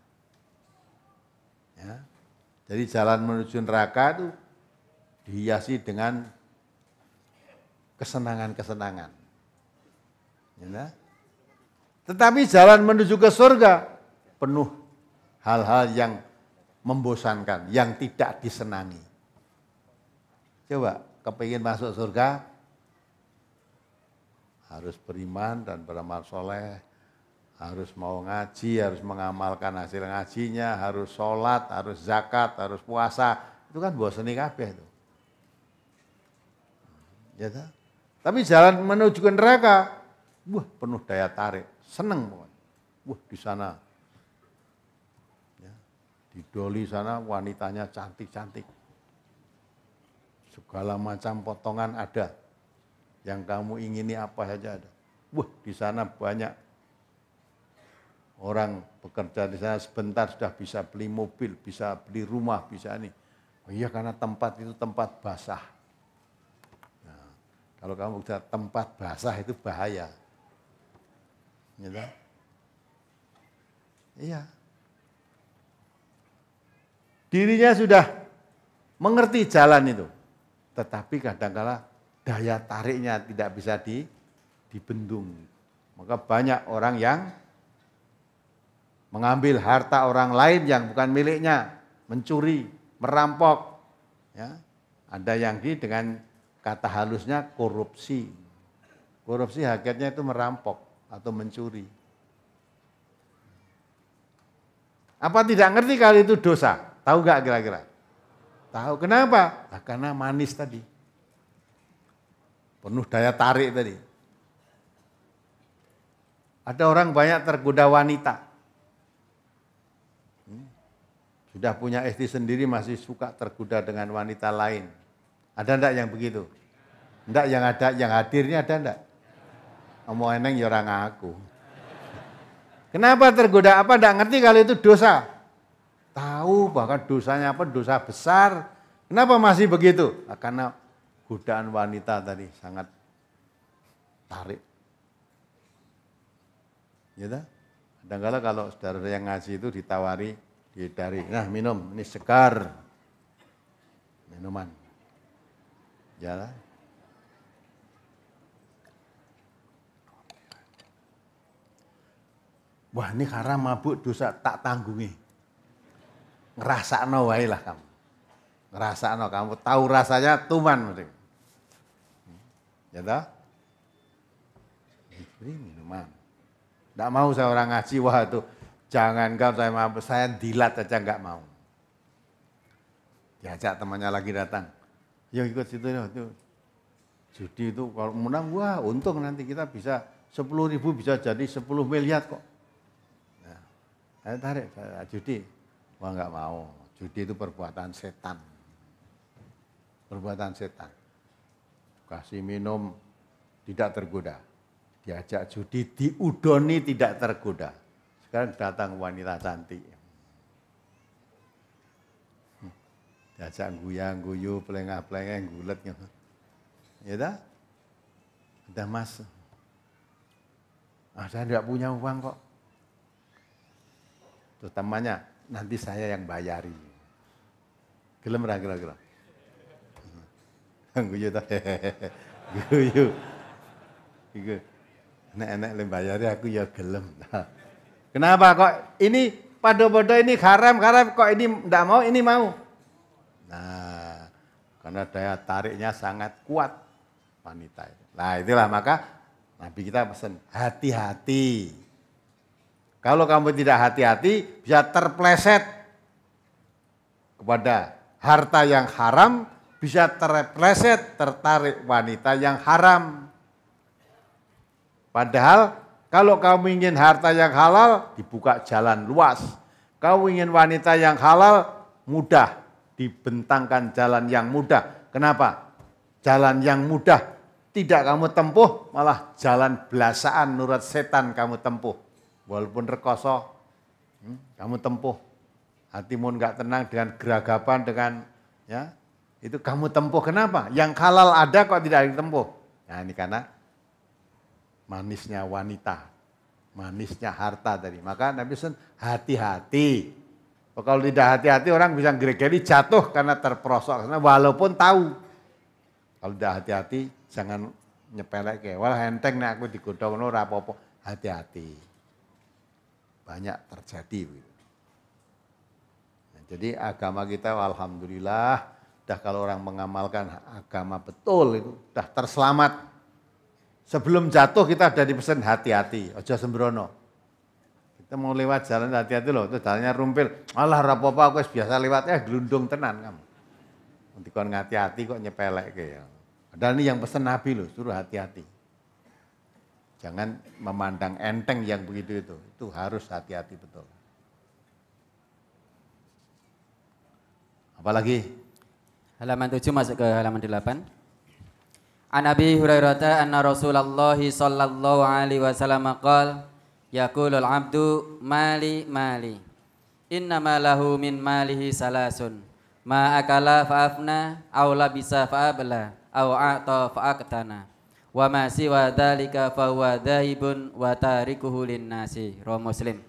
S2: Jadi jalan menuju neraka itu dihiasi dengan kesenangan-kesenangan. Ya. Nah. Tetapi jalan menuju ke surga penuh hal-hal yang membosankan, yang tidak disenangi. Coba kepingin masuk surga harus beriman dan beramal soleh, harus mau ngaji, harus mengamalkan hasil ngajinya, harus sholat, harus zakat, harus puasa. Itu kan seni kabeh itu. Ya tak? Tapi jalan menuju ke neraka, wah penuh daya tarik, seneng pokoknya. Wah di sana, ya, di doli sana wanitanya cantik-cantik. Segala macam potongan ada, yang kamu ingini apa saja ada. Wah di sana banyak Orang bekerja di sana sebentar sudah bisa beli mobil, bisa beli rumah, bisa ini. Oh iya karena tempat itu tempat basah. Nah, kalau kamu bisa tempat basah itu bahaya. Gitu? Iya. Dirinya sudah mengerti jalan itu. Tetapi kadangkala daya tariknya tidak bisa di, dibendung. Maka banyak orang yang mengambil harta orang lain yang bukan miliknya, mencuri, merampok. Ya. Ada yang di dengan kata halusnya korupsi. Korupsi hakikatnya itu merampok atau mencuri. Apa tidak ngerti kali itu dosa? Tahu gak kira-kira? Tahu kenapa? Nah, karena manis tadi. Penuh daya tarik tadi. Ada orang banyak tergoda wanita sudah punya istri sendiri masih suka tergoda dengan wanita lain. Ada ndak yang begitu? Ndak yang ada, yang hadirnya ada ndak? Omong eneng ya orang aku. Kenapa tergoda apa ndak ngerti kalau itu dosa? Tahu bahkan dosanya apa dosa besar. Kenapa masih begitu? Nah, karena godaan wanita tadi sangat tarik. Ya, kadang kalau saudara yang ngasih itu ditawari ditarik. Nah minum, ini sekar. Minuman. Jalan. Ya wah ini karena mabuk dosa tak tanggungi. Ngerasa no way lah kamu. Ngerasa no kamu tahu rasanya tuman. Ya toh? Ini minuman. Tidak mau saya orang ngaji wah tuh jangan kau saya mau, saya dilat aja nggak mau. Diajak temannya lagi datang. Yuk ikut situ yuk. Tuh. Judi itu kalau menang, wah untung nanti kita bisa 10 ribu bisa jadi 10 miliar kok. Nah, saya tarik, saya ah, judi. Wah nggak mau, judi itu perbuatan setan. Perbuatan setan. Kasih minum tidak tergoda. Diajak judi diudoni tidak tergoda. Sekarang datang wanita cantik. Hmm. Diajak guyang, guyu, pelengah-pelengah, gulet. Gitu. Ya dah? ada mas. Ah, saya tidak punya uang kok. Terus temannya, nanti saya yang bayari. Gelem ra gelem gelem. Hmm. (laughs) Guyu ta. (laughs) Guyu. Iku nek enek le bayari aku ya gelem ta. (laughs) Kenapa kok ini pada-pada ini haram, haram kok ini tidak mau, ini mau. Nah, karena daya tariknya sangat kuat wanita Nah itulah maka Nabi kita pesan hati-hati. Kalau kamu tidak hati-hati bisa terpleset kepada harta yang haram, bisa terpleset tertarik wanita yang haram. Padahal kalau kamu ingin harta yang halal, dibuka jalan luas. Kamu ingin wanita yang halal, mudah. Dibentangkan jalan yang mudah. Kenapa? Jalan yang mudah tidak kamu tempuh, malah jalan belasaan nurut setan kamu tempuh. Walaupun rekoso, hmm, kamu tempuh. Hatimu nggak tenang dengan geragapan, dengan ya itu kamu tempuh. Kenapa? Yang halal ada kok tidak ditempuh? Nah ini karena manisnya wanita, manisnya harta tadi. Maka Nabi Sun hati-hati. Oh, kalau tidak hati-hati orang bisa gregeri jatuh karena terperosok karena walaupun tahu. Kalau tidak hati-hati jangan nyepelek kayak, Wah henteng nih aku digodong no rapopo. Hati-hati. Banyak terjadi. Nah, jadi agama kita alhamdulillah dah kalau orang mengamalkan agama betul itu dah terselamat Sebelum jatuh kita ada di pesan hati-hati, ojo sembrono. Kita mau lewat jalan hati-hati loh, itu jalannya rumpil. Alah rapopo aku biasa lewat ya eh, gelundung tenan kamu. Nanti kau hati-hati kok nyepelek kayak Padahal ini yang pesan Nabi loh, suruh hati-hati. Jangan memandang enteng yang begitu itu. Itu harus hati-hati betul.
S1: Apalagi? Halaman 7 masuk ke halaman 8. An Abi Hurairah anna Rasulullah sallallahu alaihi wasallam qol yaqulul abdu mali mali innama lahu min malihi salasun ma akala Afna aw labisa fa'abla aw a'ta aktana wa ma siwa dzalika fa huwa dhaibun wa tarikuhu nasi rawi muslim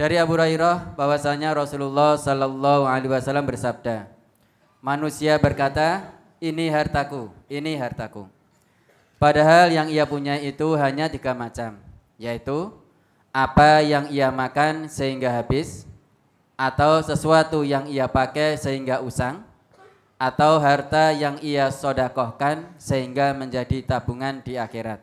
S1: dari Abu Hurairah bahwasanya Rasulullah sallallahu alaihi wasallam bersabda manusia berkata ini hartaku, ini hartaku. Padahal yang ia punya itu hanya tiga macam, yaitu apa yang ia makan sehingga habis, atau sesuatu yang ia pakai sehingga usang, atau harta yang ia sodakohkan sehingga menjadi tabungan di akhirat.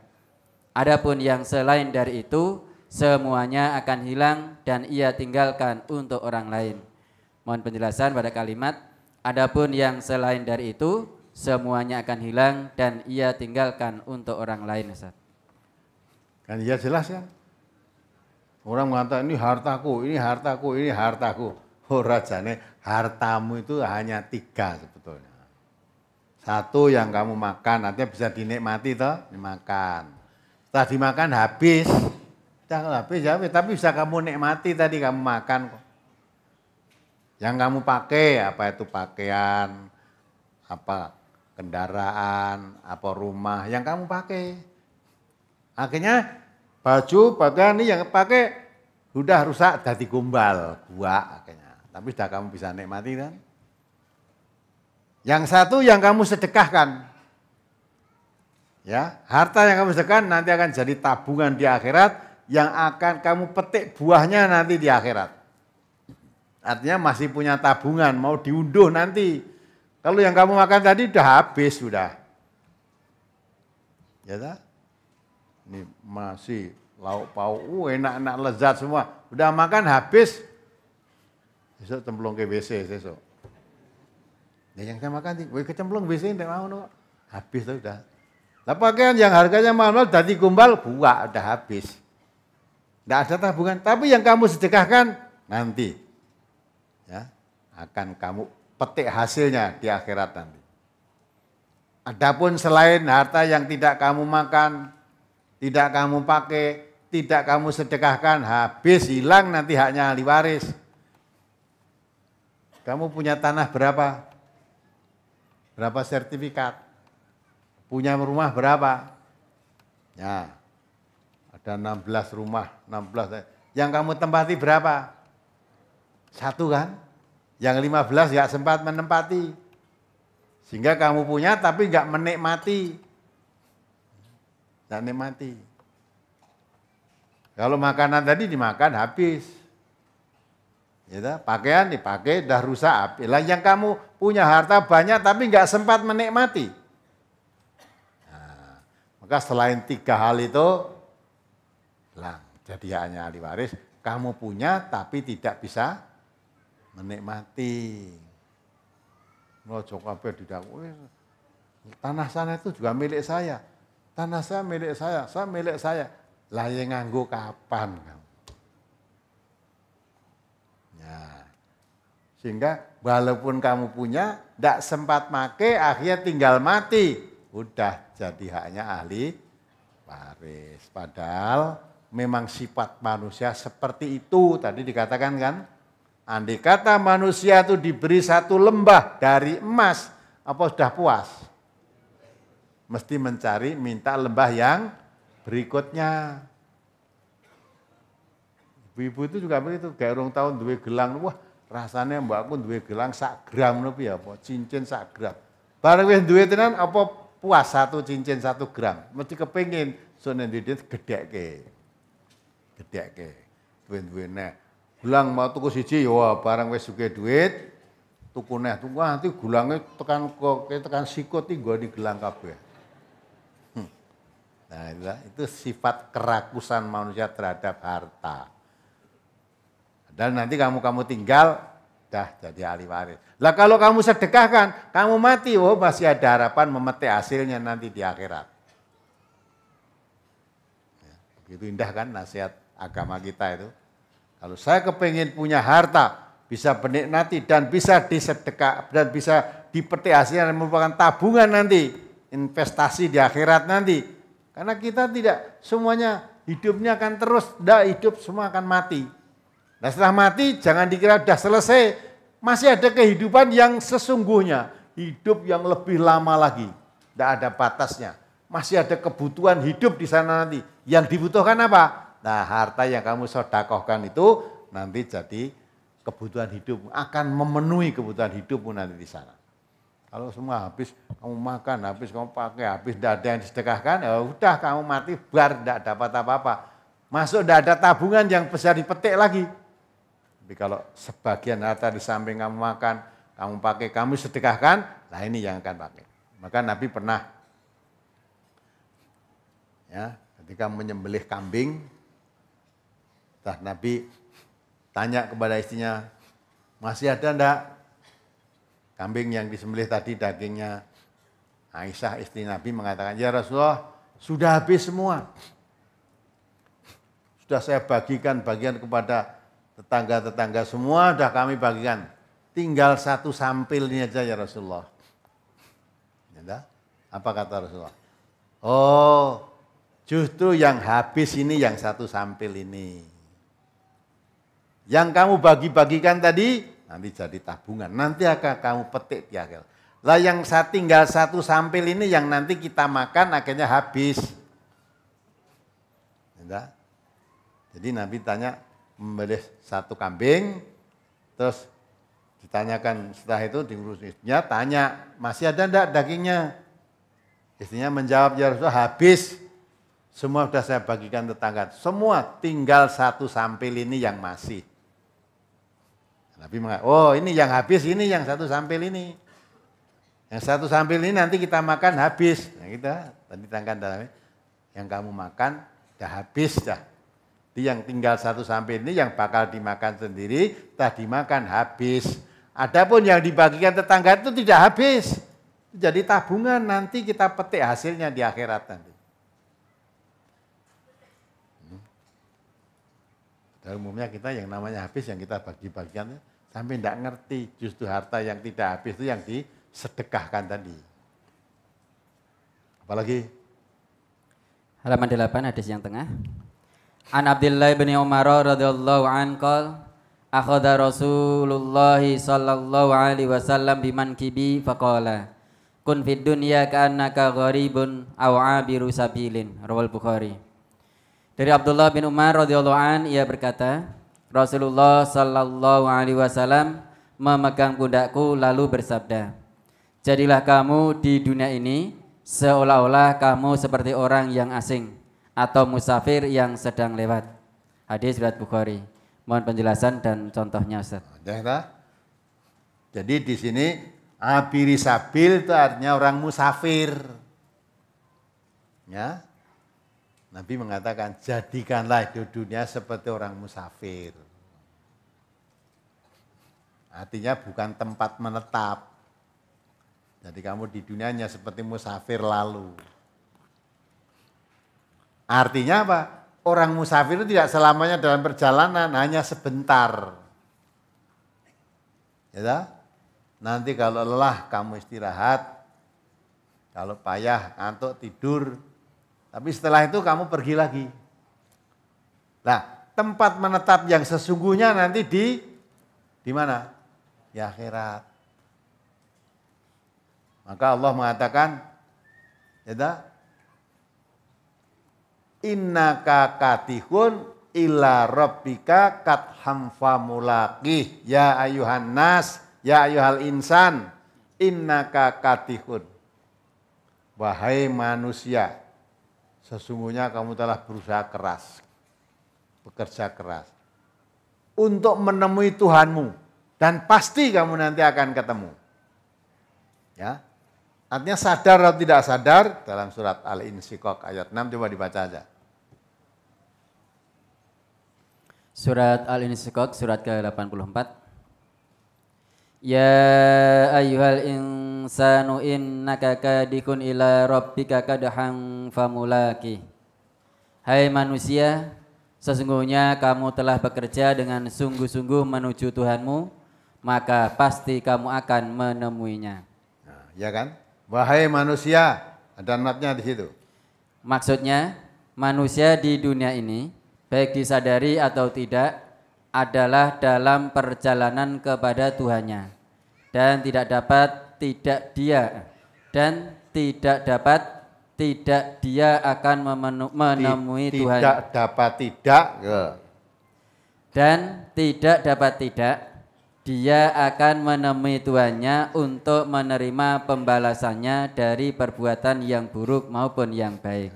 S1: Adapun yang selain dari itu, semuanya akan hilang dan ia tinggalkan untuk orang lain. Mohon penjelasan pada kalimat, adapun yang selain dari itu, semuanya akan hilang dan ia tinggalkan untuk orang lain Ustaz. Kan ya jelas ya. Orang mengatakan ini hartaku,
S2: ini hartaku, ini hartaku. Oh rajane hartamu itu hanya tiga sebetulnya. Satu yang kamu makan, nanti bisa dinikmati toh, dimakan. Setelah dimakan habis, jangan habis ya, tapi bisa kamu nikmati tadi kamu makan kok. Yang kamu pakai, apa itu pakaian, apa kendaraan, apa rumah yang kamu pakai. Akhirnya baju pakaian ini yang pakai sudah rusak jadi gombal, gua akhirnya. Tapi sudah kamu bisa nikmati kan. Yang satu yang kamu sedekahkan. Ya, harta yang kamu sedekahkan nanti akan jadi tabungan di akhirat yang akan kamu petik buahnya nanti di akhirat. Artinya masih punya tabungan mau diunduh nanti kalau yang kamu makan tadi udah habis sudah. Ya tak? Ini masih lauk pauk, uh, enak-enak lezat semua. Udah makan habis, besok cemplung ke WC besok. Ya yang saya makan, ke kecemplung WC tidak mau no. Habis tuh udah. Lah pakaian yang harganya mahal dadi gombal buah udah habis. Tidak ada tabungan, tapi yang kamu sedekahkan nanti ya akan kamu petik hasilnya di akhirat nanti. Adapun selain harta yang tidak kamu makan, tidak kamu pakai, tidak kamu sedekahkan, habis hilang nanti haknya ahli waris. Kamu punya tanah berapa? Berapa sertifikat? Punya rumah berapa? Ya, ada 16 rumah, 16. Yang kamu tempati berapa? Satu kan? Yang 15 nggak sempat menempati. Sehingga kamu punya tapi gak menikmati. Nggak nikmati. Kalau makanan tadi dimakan habis. Ya, pakaian dipakai dah rusak api. Lah yang kamu punya harta banyak tapi nggak sempat menikmati. Nah, maka selain tiga hal itu, lang, jadi hanya ahli waris, kamu punya tapi tidak bisa menikmati. Rojo kabeh didakwa. Tanah sana itu juga milik saya. Tanah saya milik saya, saya milik saya. Lah yang nganggo kapan kamu? Ya. Sehingga walaupun kamu punya, tidak sempat make, akhirnya tinggal mati. Udah jadi haknya ahli waris. Padahal memang sifat manusia seperti itu. Tadi dikatakan kan, Andai kata manusia itu diberi satu lembah dari emas, apa sudah puas? Mesti mencari minta lembah yang berikutnya. Ibu-ibu itu juga begitu, kayak orang tahun dua gelang, wah rasanya mbak aku dua gelang sak gram lebih ya, apa cincin sak gram. Bareng dua itu kan apa puas satu cincin satu gram, mesti kepingin kepengin dia gede ke, gede ke, dua-duanya. Gulang mau tuku siji ya barang wis suke duit tuku neh tuku nanti gulangnya tekan kok tekan sikut iki gua gelang kabeh. Hmm. Nah, itulah, itu sifat kerakusan manusia terhadap harta. Dan nanti kamu kamu tinggal dah jadi ahli waris. Lah kalau kamu sedekahkan, kamu mati, oh masih ada harapan memetik hasilnya nanti di akhirat. Ya, begitu indah kan nasihat agama kita itu. Kalau saya kepengen punya harta, bisa menikmati dan bisa disedekah dan bisa dipetik hasilnya dan merupakan tabungan nanti, investasi di akhirat nanti. Karena kita tidak semuanya hidupnya akan terus, tidak hidup semua akan mati. Nah setelah mati jangan dikira sudah selesai, masih ada kehidupan yang sesungguhnya, hidup yang lebih lama lagi, tidak ada batasnya. Masih ada kebutuhan hidup di sana nanti. Yang dibutuhkan apa? Nah harta yang kamu sodakohkan itu nanti jadi kebutuhan hidup akan memenuhi kebutuhan hidupmu nanti di sana. Kalau semua habis, kamu makan, habis kamu pakai, habis tidak ada yang disedekahkan, ya udah kamu mati bar, tidak dapat apa-apa. Masuk tidak ada tabungan yang besar dipetik lagi. Tapi kalau sebagian harta di samping kamu makan, kamu pakai, kamu sedekahkan, nah ini yang akan pakai. Maka Nabi pernah ya, ketika menyembelih kambing, Tah Nabi tanya kepada istrinya, masih ada enggak kambing yang disembelih tadi dagingnya? Aisyah istri Nabi mengatakan, ya Rasulullah sudah habis semua. Sudah saya bagikan bagian kepada tetangga-tetangga semua, sudah kami bagikan. Tinggal satu sampil ini aja ya Rasulullah. Ya apa kata Rasulullah? Oh, justru yang habis ini yang satu sampil ini. Yang kamu bagi-bagikan tadi nanti jadi tabungan. Nanti akan kamu petik di akhir. Lah yang saya tinggal satu sampil ini yang nanti kita makan akhirnya habis. Ya. Jadi Nabi tanya membeli satu kambing, terus ditanyakan setelah itu diurus istrinya, tanya masih ada enggak dagingnya? Istrinya menjawab ya Rasulullah habis. Semua sudah saya bagikan tetangga. Semua tinggal satu sampil ini yang masih. Nabi mengatakan, oh ini yang habis ini, yang satu sampil ini. Yang satu sampil ini nanti kita makan habis. Nah, kita gitu. tadi tangkan dalamnya, yang kamu makan dah habis dah. Jadi yang tinggal satu sampil ini yang bakal dimakan sendiri, telah dimakan habis. Adapun yang dibagikan tetangga itu tidak habis. Jadi tabungan nanti kita petik hasilnya di akhirat nanti. Dan ya, umumnya kita yang namanya habis yang kita bagi bagikan ya. sampai tidak ngerti justru harta yang tidak habis itu yang disedekahkan
S1: tadi. Apalagi halaman 8 hadis yang tengah. An Abdullah bin Umar radhiyallahu an qol akhadha Rasulullah sallallahu alaihi wasallam bimankibi faqala kun fid dunya ka'annaka gharibun aw abiru sabilin rawal Bukhari dari Abdullah bin Umar radhiyallahu an ia berkata, Rasulullah sallallahu alaihi wasallam memegang pundakku lalu bersabda, "Jadilah kamu di dunia ini seolah-olah kamu seperti orang yang asing atau musafir yang sedang lewat." Hadis riwayat Bukhari. Mohon penjelasan dan contohnya Ustaz.
S2: Jadi di sini abirisabil itu artinya orang musafir. Ya, Nabi mengatakan, jadikanlah hidup dunia seperti orang musafir. Artinya bukan tempat menetap. Jadi kamu di dunianya seperti musafir lalu. Artinya apa? Orang musafir itu tidak selamanya dalam perjalanan, hanya sebentar. Ya, nanti kalau lelah kamu istirahat, kalau payah ngantuk tidur, tapi setelah itu kamu pergi lagi. Nah, tempat menetap yang sesungguhnya nanti di di mana? Di akhirat. Maka Allah mengatakan, ya ka katihun ila rabbika katham famulaqih ya ayuhan nas ya ayuhal insan innaka katihun wahai manusia Sesungguhnya kamu telah berusaha keras, bekerja keras untuk menemui Tuhanmu dan pasti kamu nanti akan ketemu. Ya. Artinya sadar atau tidak sadar dalam surat Al-Insyikok ayat 6 coba dibaca
S1: aja. Surat Al-Insyikok surat ke-84 Ya أيها insanu innaka kadikun ila rabbika كدحا famulaki Hai manusia, sesungguhnya kamu telah bekerja dengan sungguh-sungguh menuju Tuhanmu, maka pasti kamu akan menemuinya. Nah, ya kan? Wahai manusia, ada natnya di situ. Maksudnya, manusia di dunia ini, baik disadari atau tidak, adalah dalam perjalanan kepada Tuhannya dan tidak dapat tidak dia dan tidak dapat tidak dia akan menemui Tuhan. Tidak dapat tidak ya. dan tidak dapat tidak dia akan menemui Tuhannya untuk menerima pembalasannya dari perbuatan yang buruk maupun yang baik.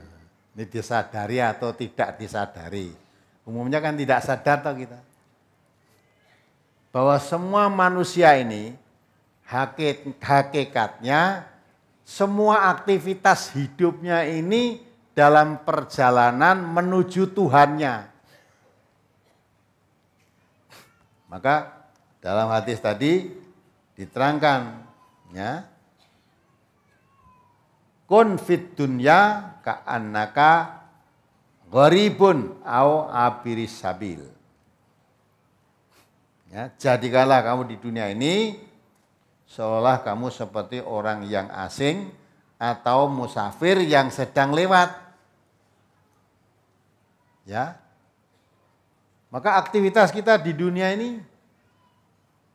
S1: Ini disadari atau tidak disadari. Umumnya kan tidak sadar toh kita
S2: bahwa semua manusia ini hakikatnya semua aktivitas hidupnya ini dalam perjalanan menuju Tuhannya. Maka dalam hadis tadi diterangkan ya kun fit dunya ka'annaka gharibun au abiris sabil Ya, jadikanlah kamu di dunia ini seolah kamu seperti orang yang asing atau musafir yang sedang lewat. Ya. Maka aktivitas kita di dunia ini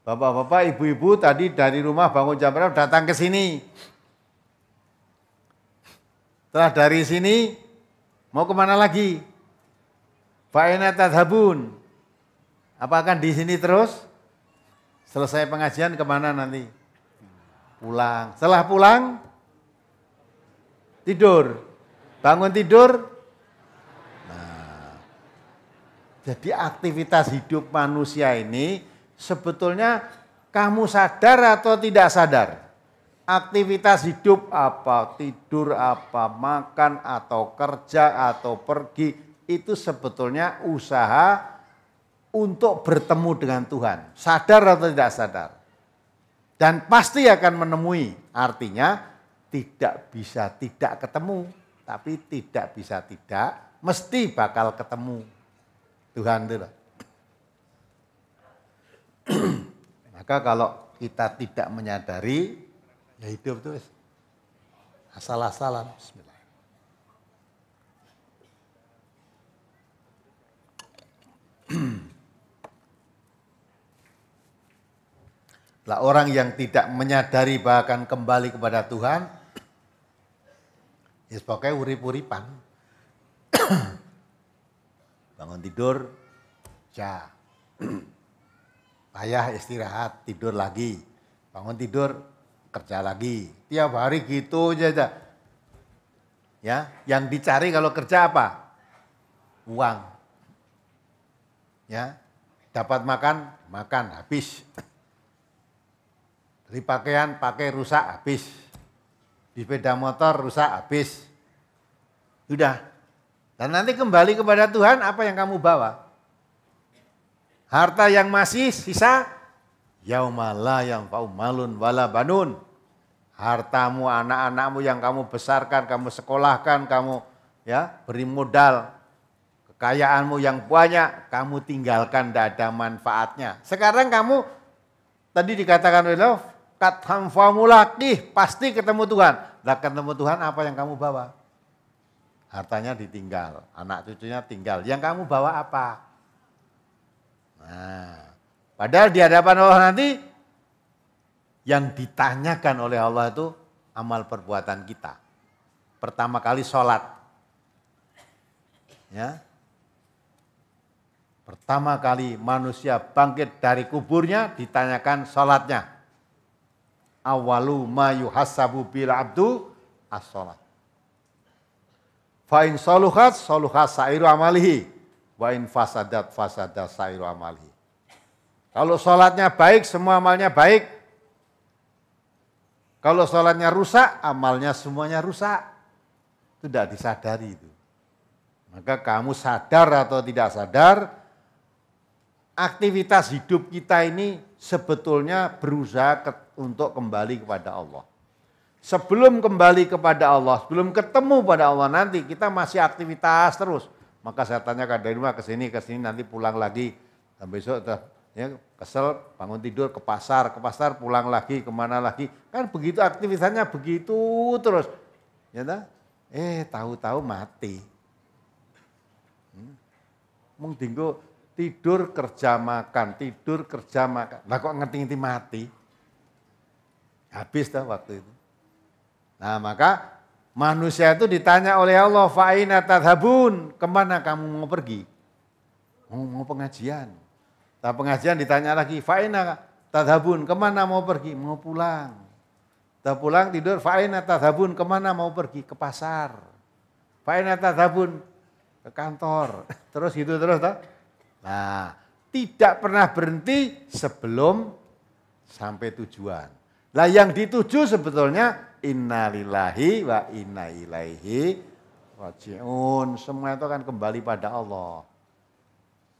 S2: Bapak-bapak, ibu-ibu tadi dari rumah bangun jam berapa datang ke sini. Setelah dari sini mau kemana lagi? Fa'ina tadhabun. Apa akan di sini terus? Selesai pengajian kemana nanti? Pulang. Setelah pulang, tidur. Bangun tidur. Nah, jadi aktivitas hidup manusia ini sebetulnya kamu sadar atau tidak sadar? Aktivitas hidup apa, tidur apa, makan atau kerja atau pergi itu sebetulnya usaha untuk bertemu dengan Tuhan, sadar atau tidak sadar. Dan pasti akan menemui, artinya tidak bisa tidak ketemu, tapi tidak bisa tidak, mesti bakal ketemu Tuhan itu. (clears throat) Maka kalau kita tidak menyadari, ya hidup itu asal-asalan. Bismillah. (clears throat) Lah orang yang tidak menyadari bahkan kembali kepada Tuhan, ya pokoknya urip-uripan. (clears throat) Bangun tidur, ja. Ya. (clears throat) Ayah istirahat, tidur lagi. Bangun tidur, kerja lagi. Tiap hari gitu aja. Ya, yang dicari kalau kerja apa? Uang. Ya, dapat makan, makan habis (clears throat) Beli pakaian pakai rusak habis. Di sepeda motor rusak habis. Sudah. Dan nanti kembali kepada Tuhan apa yang kamu bawa. Harta yang masih sisa yaumala yang faumalun malun wala banun. Hartamu, anak-anakmu yang kamu besarkan, kamu sekolahkan, kamu ya beri modal. Kekayaanmu yang banyak, kamu tinggalkan, tidak ada manfaatnya. Sekarang kamu, tadi dikatakan oleh katham hamfamulakih pasti ketemu Tuhan. Lah ketemu Tuhan apa yang kamu bawa? Hartanya ditinggal, anak cucunya tinggal. Yang kamu bawa apa? Nah, padahal di hadapan Allah nanti yang ditanyakan oleh Allah itu amal perbuatan kita. Pertama kali sholat. Ya. Pertama kali manusia bangkit dari kuburnya ditanyakan sholatnya awalu ma yuhasabu bil abdu as-salat. Fa in saluhat saluhat sairu amalihi wa in fasadat fasadat sairu amalihi. Kalau sholatnya baik, semua amalnya baik. Kalau sholatnya rusak, amalnya semuanya rusak. Itu tidak disadari itu. Maka kamu sadar atau tidak sadar, aktivitas hidup kita ini sebetulnya berusaha ke, untuk kembali kepada Allah. Sebelum kembali kepada Allah, sebelum ketemu pada Allah nanti kita masih aktivitas terus. Maka saya tanya dari rumah ke sini ke sini nanti pulang lagi dan besok ya kesel bangun tidur ke pasar ke pasar pulang lagi kemana lagi kan begitu aktivitasnya begitu terus ya nah? eh tahu-tahu mati hmm. mungkin tidur kerja makan, tidur kerja makan. Lah kok ngerti-ngerti mati? Habis dah waktu itu. Nah maka manusia itu ditanya oleh Allah, fa'ina tadhabun, kemana kamu mau pergi? Mau, oh, mau pengajian. Nah pengajian ditanya lagi, fa'ina tadhabun, kemana mau pergi? Mau pulang. tak pulang tidur, fa'ina tadhabun, kemana mau pergi? Ke pasar. Fa'ina tadhabun, ke kantor. (laughs) Terus gitu terus tak? Nah, tidak pernah berhenti sebelum sampai tujuan. Nah, yang dituju sebetulnya innalillahi wa inna ilaihi rajiun. Semua itu akan kembali pada Allah.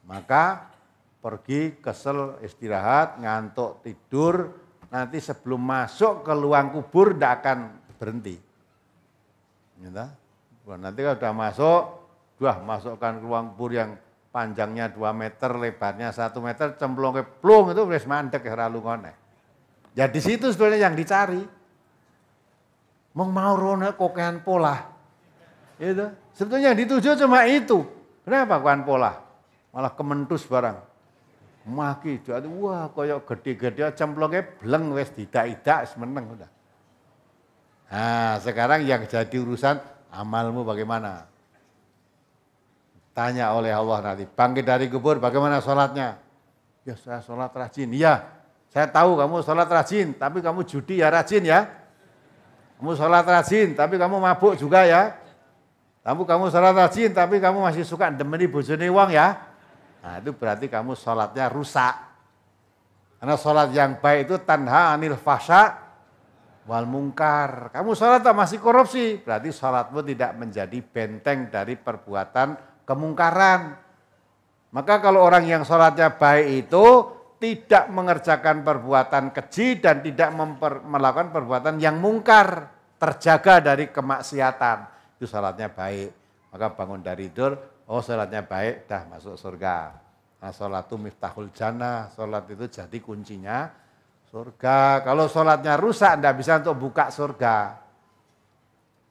S2: Maka pergi kesel istirahat, ngantuk, tidur, nanti sebelum masuk ke luang kubur tidak akan berhenti. Gitu. Nanti kalau sudah masuk, wah masukkan ke ruang kubur yang panjangnya 2 meter, lebarnya 1 meter, cemplung ke plung itu wis mandek ralu lungone. Ya di situ sebenarnya yang dicari. Mong mau rona kokean pola. Itu. Sebetulnya yang dituju cuma itu. Kenapa kokean pola? Malah kementus barang. Maki jadi wah koyo gede-gede cemplungnya bleng wes didak-idak semeneng udah. Nah, sekarang yang jadi urusan amalmu bagaimana? Tanya oleh Allah nanti, bangkit dari kubur bagaimana sholatnya? Ya saya sholat rajin, iya. Saya tahu kamu sholat rajin, tapi kamu judi ya rajin ya. Kamu sholat rajin, tapi kamu mabuk juga ya. Kamu kamu sholat rajin, tapi kamu masih suka demeni bojone wong ya. Nah itu berarti kamu sholatnya rusak. Karena sholat yang baik itu tanha anil fasha wal mungkar. Kamu sholat masih korupsi, berarti sholatmu tidak menjadi benteng dari perbuatan kemungkaran. Maka kalau orang yang sholatnya baik itu tidak mengerjakan perbuatan keji dan tidak memper, melakukan perbuatan yang mungkar, terjaga dari kemaksiatan. Itu sholatnya baik. Maka bangun dari tidur, oh sholatnya baik, dah masuk surga. Nah sholat itu miftahul jana, sholat itu jadi kuncinya surga. Kalau sholatnya rusak, tidak bisa untuk buka surga.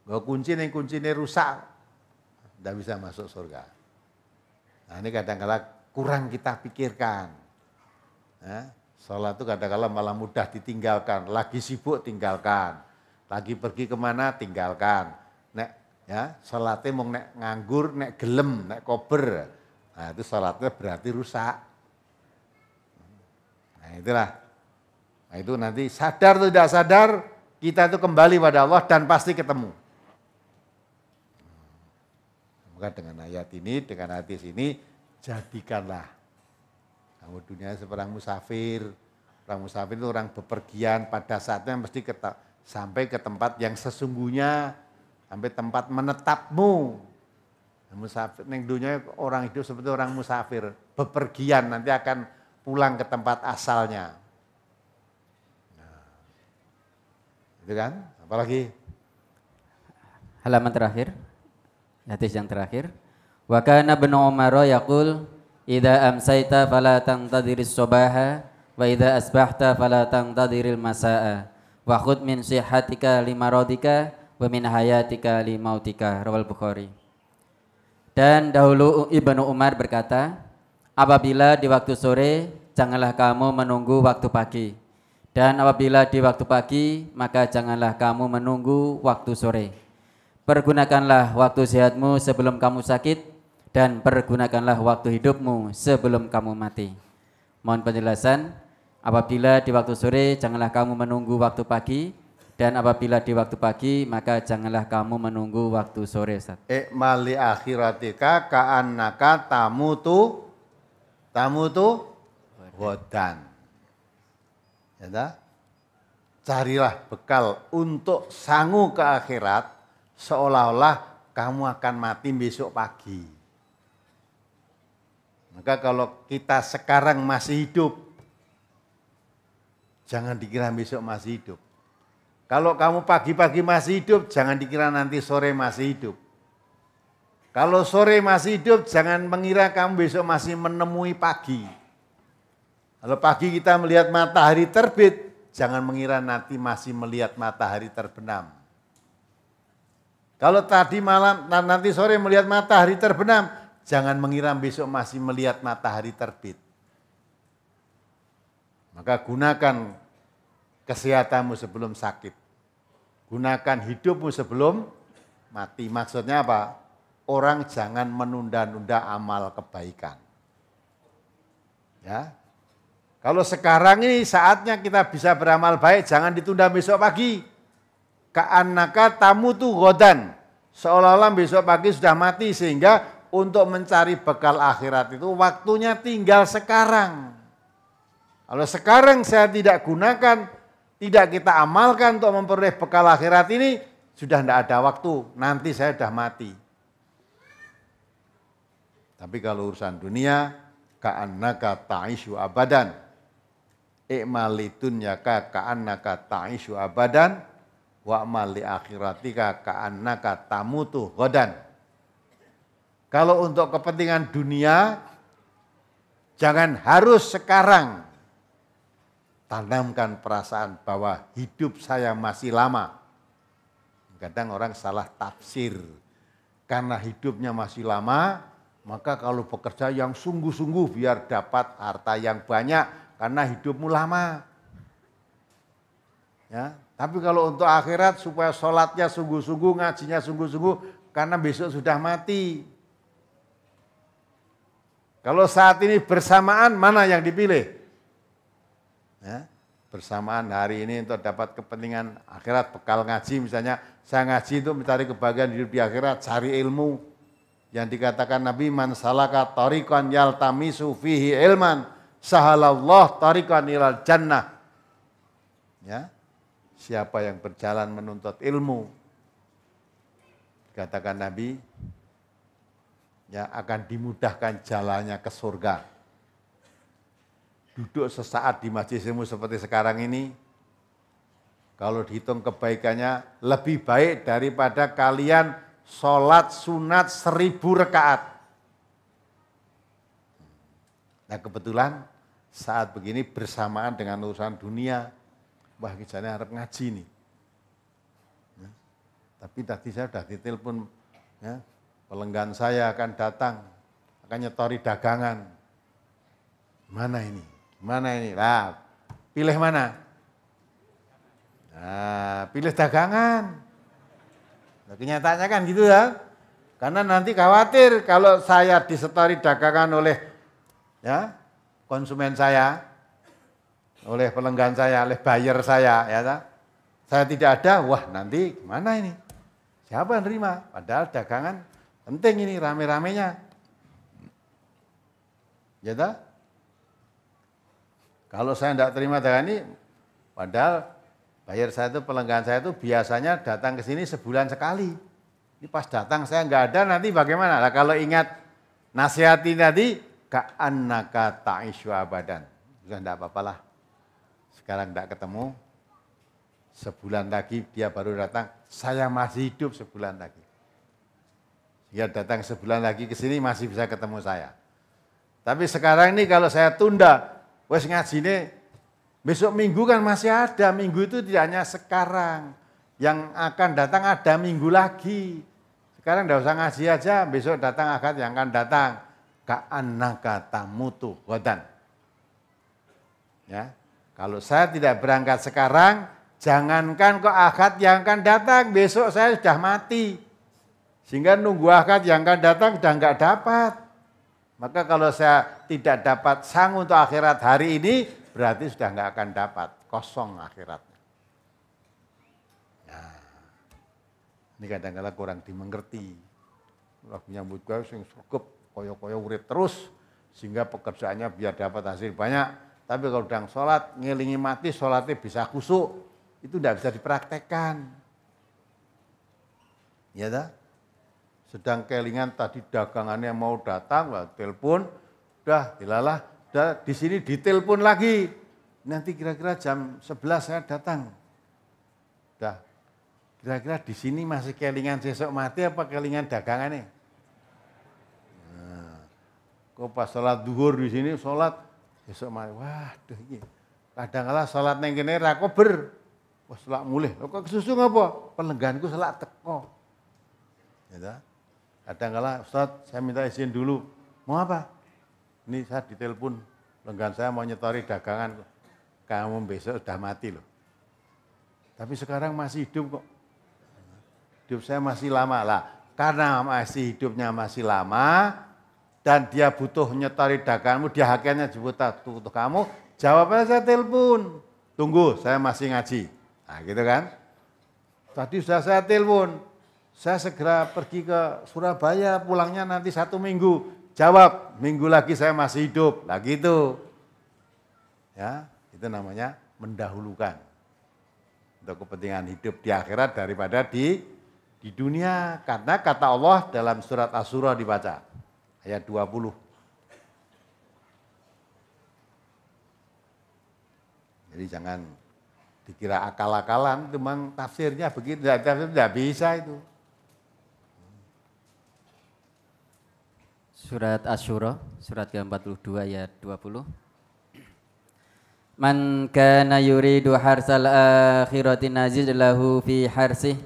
S2: Gak kunci ini kunci ini rusak, tidak bisa masuk surga. Nah ini kadang-kala kurang kita pikirkan. Nah, sholat itu kadang-kala malah mudah ditinggalkan, lagi sibuk tinggalkan, lagi pergi kemana tinggalkan. Nek ya sholatnya mau nek nganggur, nek gelem, nek kober. Nah itu sholatnya berarti rusak. Nah itulah. Nah itu nanti sadar atau tidak sadar, kita itu kembali pada Allah dan pasti ketemu. Maka dengan ayat ini, dengan hadis ini, jadikanlah kamu dunia seorang musafir. Orang musafir itu orang bepergian pada saatnya mesti ke, sampai ke tempat yang sesungguhnya, sampai tempat menetapmu. Musafir, neng dunia orang hidup seperti orang musafir, bepergian nanti akan pulang ke tempat asalnya. Nah, itu kan,
S1: apalagi halaman terakhir. Hadis yang terakhir. Wa kana ibn Umar yaqul idza amsayta fala tantadhiris subaha wa idza asbahta fala tantadhiril masaa wa khudh min sihhatika limaradika wa min hayatika limautika rawal Bukhari. Dan dahulu Ibnu Umar berkata, apabila di waktu sore janganlah kamu menunggu waktu pagi dan apabila di waktu pagi maka janganlah kamu menunggu waktu sore. Pergunakanlah waktu sehatmu sebelum kamu sakit dan pergunakanlah waktu hidupmu sebelum kamu mati. Mohon penjelasan, apabila di waktu sore janganlah kamu menunggu waktu pagi dan apabila di waktu pagi maka janganlah kamu menunggu waktu sore. Ustaz.
S2: Ikmali akhiratika ka'annaka tamu tu tamu tu wadan. Ya Carilah bekal untuk sangu ke akhirat seolah-olah kamu akan mati besok pagi. Maka kalau kita sekarang masih hidup, jangan dikira besok masih hidup. Kalau kamu pagi-pagi masih hidup, jangan dikira nanti sore masih hidup. Kalau sore masih hidup, jangan mengira kamu besok masih menemui pagi. Kalau pagi kita melihat matahari terbit, jangan mengira nanti masih melihat matahari terbenam. Kalau tadi malam nanti sore melihat matahari terbenam, jangan mengira besok masih melihat matahari terbit. Maka gunakan kesehatanmu sebelum sakit. Gunakan hidupmu sebelum mati. Maksudnya apa? Orang jangan menunda-nunda amal kebaikan. Ya. Kalau sekarang ini saatnya kita bisa beramal baik, jangan ditunda besok pagi. Ka'annaka tamu tu godan. Seolah-olah besok pagi sudah mati sehingga untuk mencari bekal akhirat itu waktunya tinggal sekarang. Kalau sekarang saya tidak gunakan, tidak kita amalkan untuk memperoleh bekal akhirat ini, sudah tidak ada waktu, nanti saya sudah mati. Tapi kalau urusan dunia, ka'annaka ta'isu abadan. yaka ka'annaka ta'isu abadan wa mali akhiratika ka'annaka tamutu godan. Kalau untuk kepentingan dunia jangan harus sekarang. Tanamkan perasaan bahwa hidup saya masih lama. Kadang orang salah tafsir. Karena hidupnya masih lama, maka kalau bekerja yang sungguh-sungguh biar dapat harta yang banyak karena hidupmu lama. Ya, tapi kalau untuk akhirat supaya sholatnya sungguh-sungguh, ngajinya sungguh-sungguh karena besok sudah mati. Kalau saat ini bersamaan mana yang dipilih? Ya, bersamaan hari ini untuk dapat kepentingan akhirat, bekal ngaji misalnya. Saya ngaji itu mencari kebahagiaan hidup di akhirat, cari ilmu. Yang dikatakan Nabi, man salaka yalta yaltamisu fihi ilman, sahalallah tarikan ilal jannah. Ya, siapa yang berjalan menuntut ilmu, katakan Nabi, ya akan dimudahkan jalannya ke surga. Duduk sesaat di majlis ilmu seperti sekarang ini, kalau dihitung kebaikannya lebih baik daripada kalian sholat sunat seribu rekaat. Nah kebetulan saat begini bersamaan dengan urusan dunia, wah kijane harap ngaji nih. Ya. Tapi tadi saya sudah ditelepon, ya, pelenggan saya akan datang, akan nyetori dagangan. Mana ini? Mana ini? Lah, pilih mana? Nah, pilih dagangan. Nah, kenyataannya kan gitu ya. Karena nanti khawatir kalau saya disetori dagangan oleh ya konsumen saya, oleh pelenggan saya, oleh buyer saya, ya tak? Saya tidak ada, wah nanti gimana ini? Siapa yang terima? Padahal dagangan penting ini rame-ramenya. Ya tak? Kalau saya tidak terima dagangan ini, padahal buyer saya itu, pelenggan saya itu biasanya datang ke sini sebulan sekali. Ini pas datang saya nggak ada, nanti bagaimana? Lah kalau ingat nasihati tadi, ka'annaka ta'isyu abadan. Sudah tidak apa-apalah sekarang tidak ketemu, sebulan lagi dia baru datang, saya masih hidup sebulan lagi. Dia datang sebulan lagi ke sini masih bisa ketemu saya. Tapi sekarang ini kalau saya tunda, wes ngaji ini, besok minggu kan masih ada, minggu itu tidak hanya sekarang. Yang akan datang ada minggu lagi. Sekarang tidak usah ngaji aja, besok datang akan yang akan datang. kata tamutu godan. Ya, kalau saya tidak berangkat sekarang, jangankan ke akad yang akan datang, besok saya sudah mati. Sehingga nunggu akad yang akan datang sudah nggak dapat. Maka kalau saya tidak dapat sang untuk akhirat hari ini, berarti sudah enggak akan dapat. Kosong akhiratnya. Nah, ini kadang-kadang kurang dimengerti. Lagi nyambut gue sing cukup koyo-koyo urip terus sehingga pekerjaannya biar dapat hasil banyak tapi kalau udang sholat, ngelingi mati, sholatnya bisa kusuk. Itu tidak bisa dipraktekkan. Ya dah? Sedang kelingan tadi dagangannya mau datang, lah, telpon, dah, dilalah, dah, di sini ditelepon lagi. Nanti kira-kira jam 11 saya datang. Dah, kira-kira di sini masih kelingan sesok mati apa kelingan dagangannya? Nah, kok pas sholat duhur di sini, sholat Besok mari, waduh ini. Kadang kala salat neng kene ra kober. Wes selak mulih. kok kesusu ngapa? Pelengganku selak teko. Ya ta? Kadang kala Ustaz, saya minta izin dulu. Mau apa? Ini saya ditelepon. Lenggan saya mau nyetori dagangan. Kamu besok sudah mati loh. Tapi sekarang masih hidup kok. Hidup saya masih lama lah. Karena masih hidupnya masih lama, dan dia butuh nyetari daganganmu, dia akhirnya jemput butuh kamu, jawabannya saya telepon. Tunggu, saya masih ngaji. Nah gitu kan. Tadi sudah saya telepon, saya segera pergi ke Surabaya, pulangnya nanti satu minggu. Jawab, minggu lagi saya masih hidup. Nah gitu. Ya, itu namanya mendahulukan. Untuk kepentingan hidup di akhirat daripada di di dunia. Karena kata Allah dalam surat Asura dibaca ayat 20. Jadi jangan dikira akal-akalan, memang tafsirnya begitu, tidak, tidak bisa itu.
S1: Surat Asyura, surat ke-42 ayat 20. Man kana yuridu harsal akhirati nazid lahu fi harsih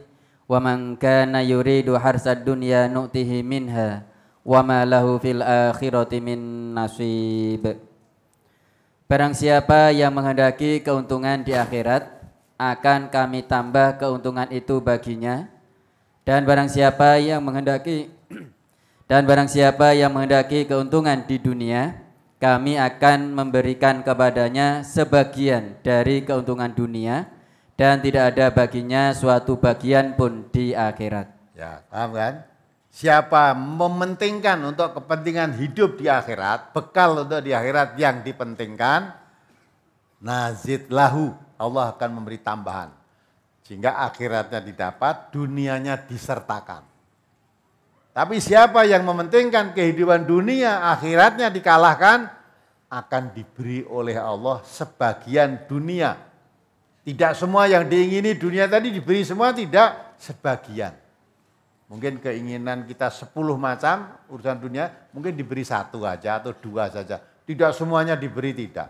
S1: wa man kana yuridu harsad dunya nu'tihi minha wa lahu fil akhirati min nasib. Barang siapa yang menghendaki keuntungan di akhirat, akan kami tambah keuntungan itu baginya. Dan barang siapa yang menghendaki (clears throat) dan barang siapa yang menghendaki keuntungan di dunia, kami akan memberikan kepadanya sebagian dari keuntungan dunia dan tidak ada baginya suatu bagian pun di akhirat. Ya, paham kan? Siapa mementingkan
S2: untuk kepentingan hidup di akhirat, bekal untuk di akhirat yang dipentingkan, nazid lahu, Allah akan memberi tambahan. Sehingga akhiratnya didapat, dunianya disertakan. Tapi siapa yang mementingkan kehidupan dunia, akhiratnya dikalahkan, akan diberi oleh Allah sebagian dunia. Tidak semua yang diingini dunia tadi diberi semua, tidak sebagian. Mungkin keinginan kita sepuluh macam urusan dunia, mungkin diberi satu aja atau dua saja. Tidak semuanya diberi, tidak.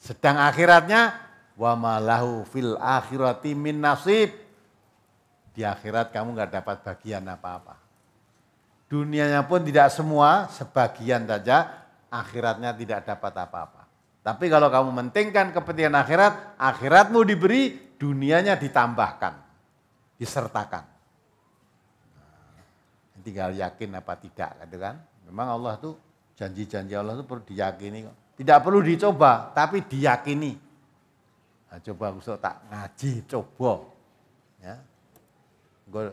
S2: Sedang akhiratnya, wa malahu fil akhirati min nasib. Di akhirat kamu nggak dapat bagian apa-apa. Dunianya pun tidak semua, sebagian saja, akhiratnya tidak dapat apa-apa. Tapi kalau kamu mentingkan kepentingan akhirat, akhiratmu diberi, dunianya ditambahkan, disertakan tinggal yakin apa tidak gitu kan. Memang Allah tuh janji-janji Allah tuh perlu diyakini Tidak perlu dicoba, tapi diyakini. Nah, coba Gusto tak ngaji, coba. Ya. Gue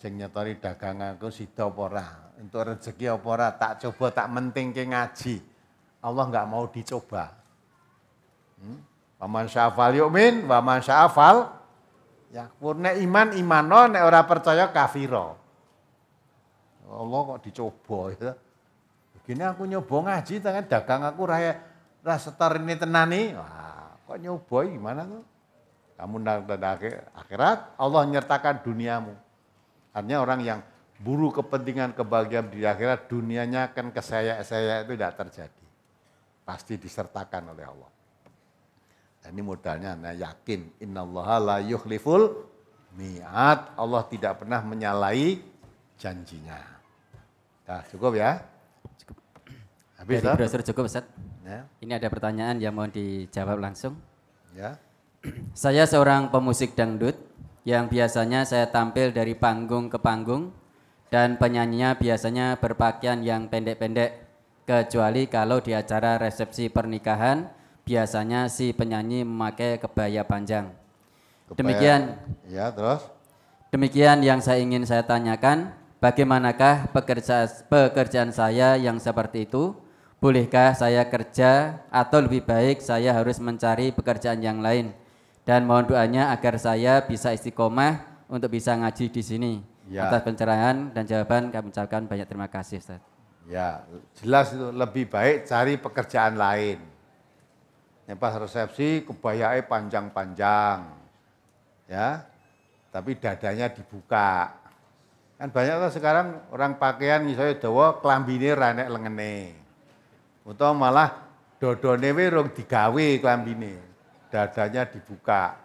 S2: sing nyetori dagang aku dopora, untuk rezeki opora, tak coba tak ke ngaji. Allah nggak mau dicoba. Hmm? Paman syafal yu'min, paman syafal ya iman imano nek ora percaya kafiro. Allah kok dicoba ya. Begini aku nyoba ngaji tangan dagang aku raya e-, lah ini tenani. Wah, kok nyoba gimana tuh? Kamu dan akhirat Allah nyertakan duniamu. Artinya orang yang buru kepentingan kebahagiaan di akhirat dunianya kan kesaya-saya itu tidak terjadi. Pasti disertakan oleh Allah. Nah, ini modalnya nah yakin innallaha la yukhliful mi'at. Allah tidak pernah menyalahi janjinya. Nah, cukup
S1: ya. Cukup. Habis Dari browser cukup Ustaz. Ya. Ini ada pertanyaan yang mau dijawab langsung. Ya. (clears throat) saya seorang pemusik dangdut yang biasanya saya tampil dari panggung ke panggung dan penyanyinya biasanya berpakaian yang pendek-pendek kecuali kalau di acara resepsi pernikahan biasanya si penyanyi memakai kebaya panjang. Kebaya, Demikian. Ya, terus. Demikian yang saya ingin saya tanyakan bagaimanakah pekerja, pekerjaan saya yang seperti itu? Bolehkah saya kerja atau lebih baik saya harus mencari pekerjaan yang lain? Dan mohon doanya agar saya bisa istiqomah untuk bisa ngaji di sini. Ya. Atas pencerahan dan jawaban kami ucapkan banyak terima kasih Ustaz.
S2: Ya, jelas itu lebih baik cari pekerjaan lain. Yang pas resepsi kebayae panjang-panjang. Ya. Tapi dadanya dibuka Kan banyak tuh sekarang orang pakaian misalnya dawa klambine ranek lengene. Atau malah dodone we rong digawe klambine. Dadanya dibuka.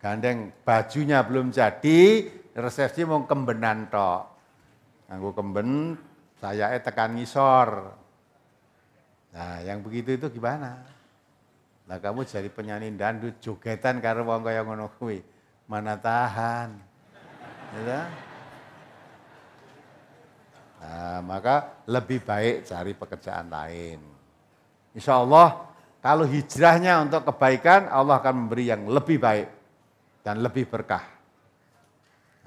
S2: Gandeng bajunya belum jadi, resepsi mau kembenan tok. anggo kemben, saya tekan ngisor. Nah, yang begitu itu gimana? nah kamu jadi penyanyi dandut jogetan karena wong kaya ngono kuwi. Mana tahan. Ya Nah, maka lebih baik cari pekerjaan lain. Insya Allah kalau hijrahnya untuk kebaikan, Allah akan memberi yang lebih baik dan lebih berkah.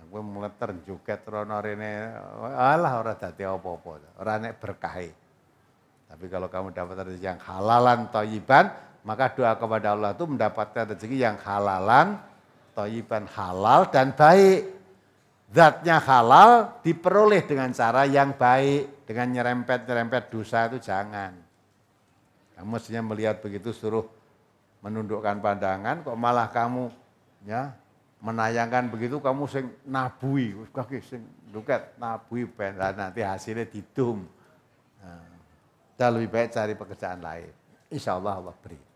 S2: Aku mulai terjuket ronor ini, alah orang dati apa-apa, orang nek berkahi. Tapi kalau kamu dapat rezeki yang halalan toyiban, maka doa kepada Allah itu mendapatkan rezeki yang halalan, toyiban halal dan baik zatnya halal diperoleh dengan cara yang baik, dengan nyerempet-nyerempet dosa itu jangan. Kamu mestinya melihat begitu suruh menundukkan pandangan, kok malah kamu ya menayangkan begitu kamu sing nabui, kaki sing duket nabui nanti hasilnya didum. Nah, lebih baik cari pekerjaan lain. Insya Allah Allah beri.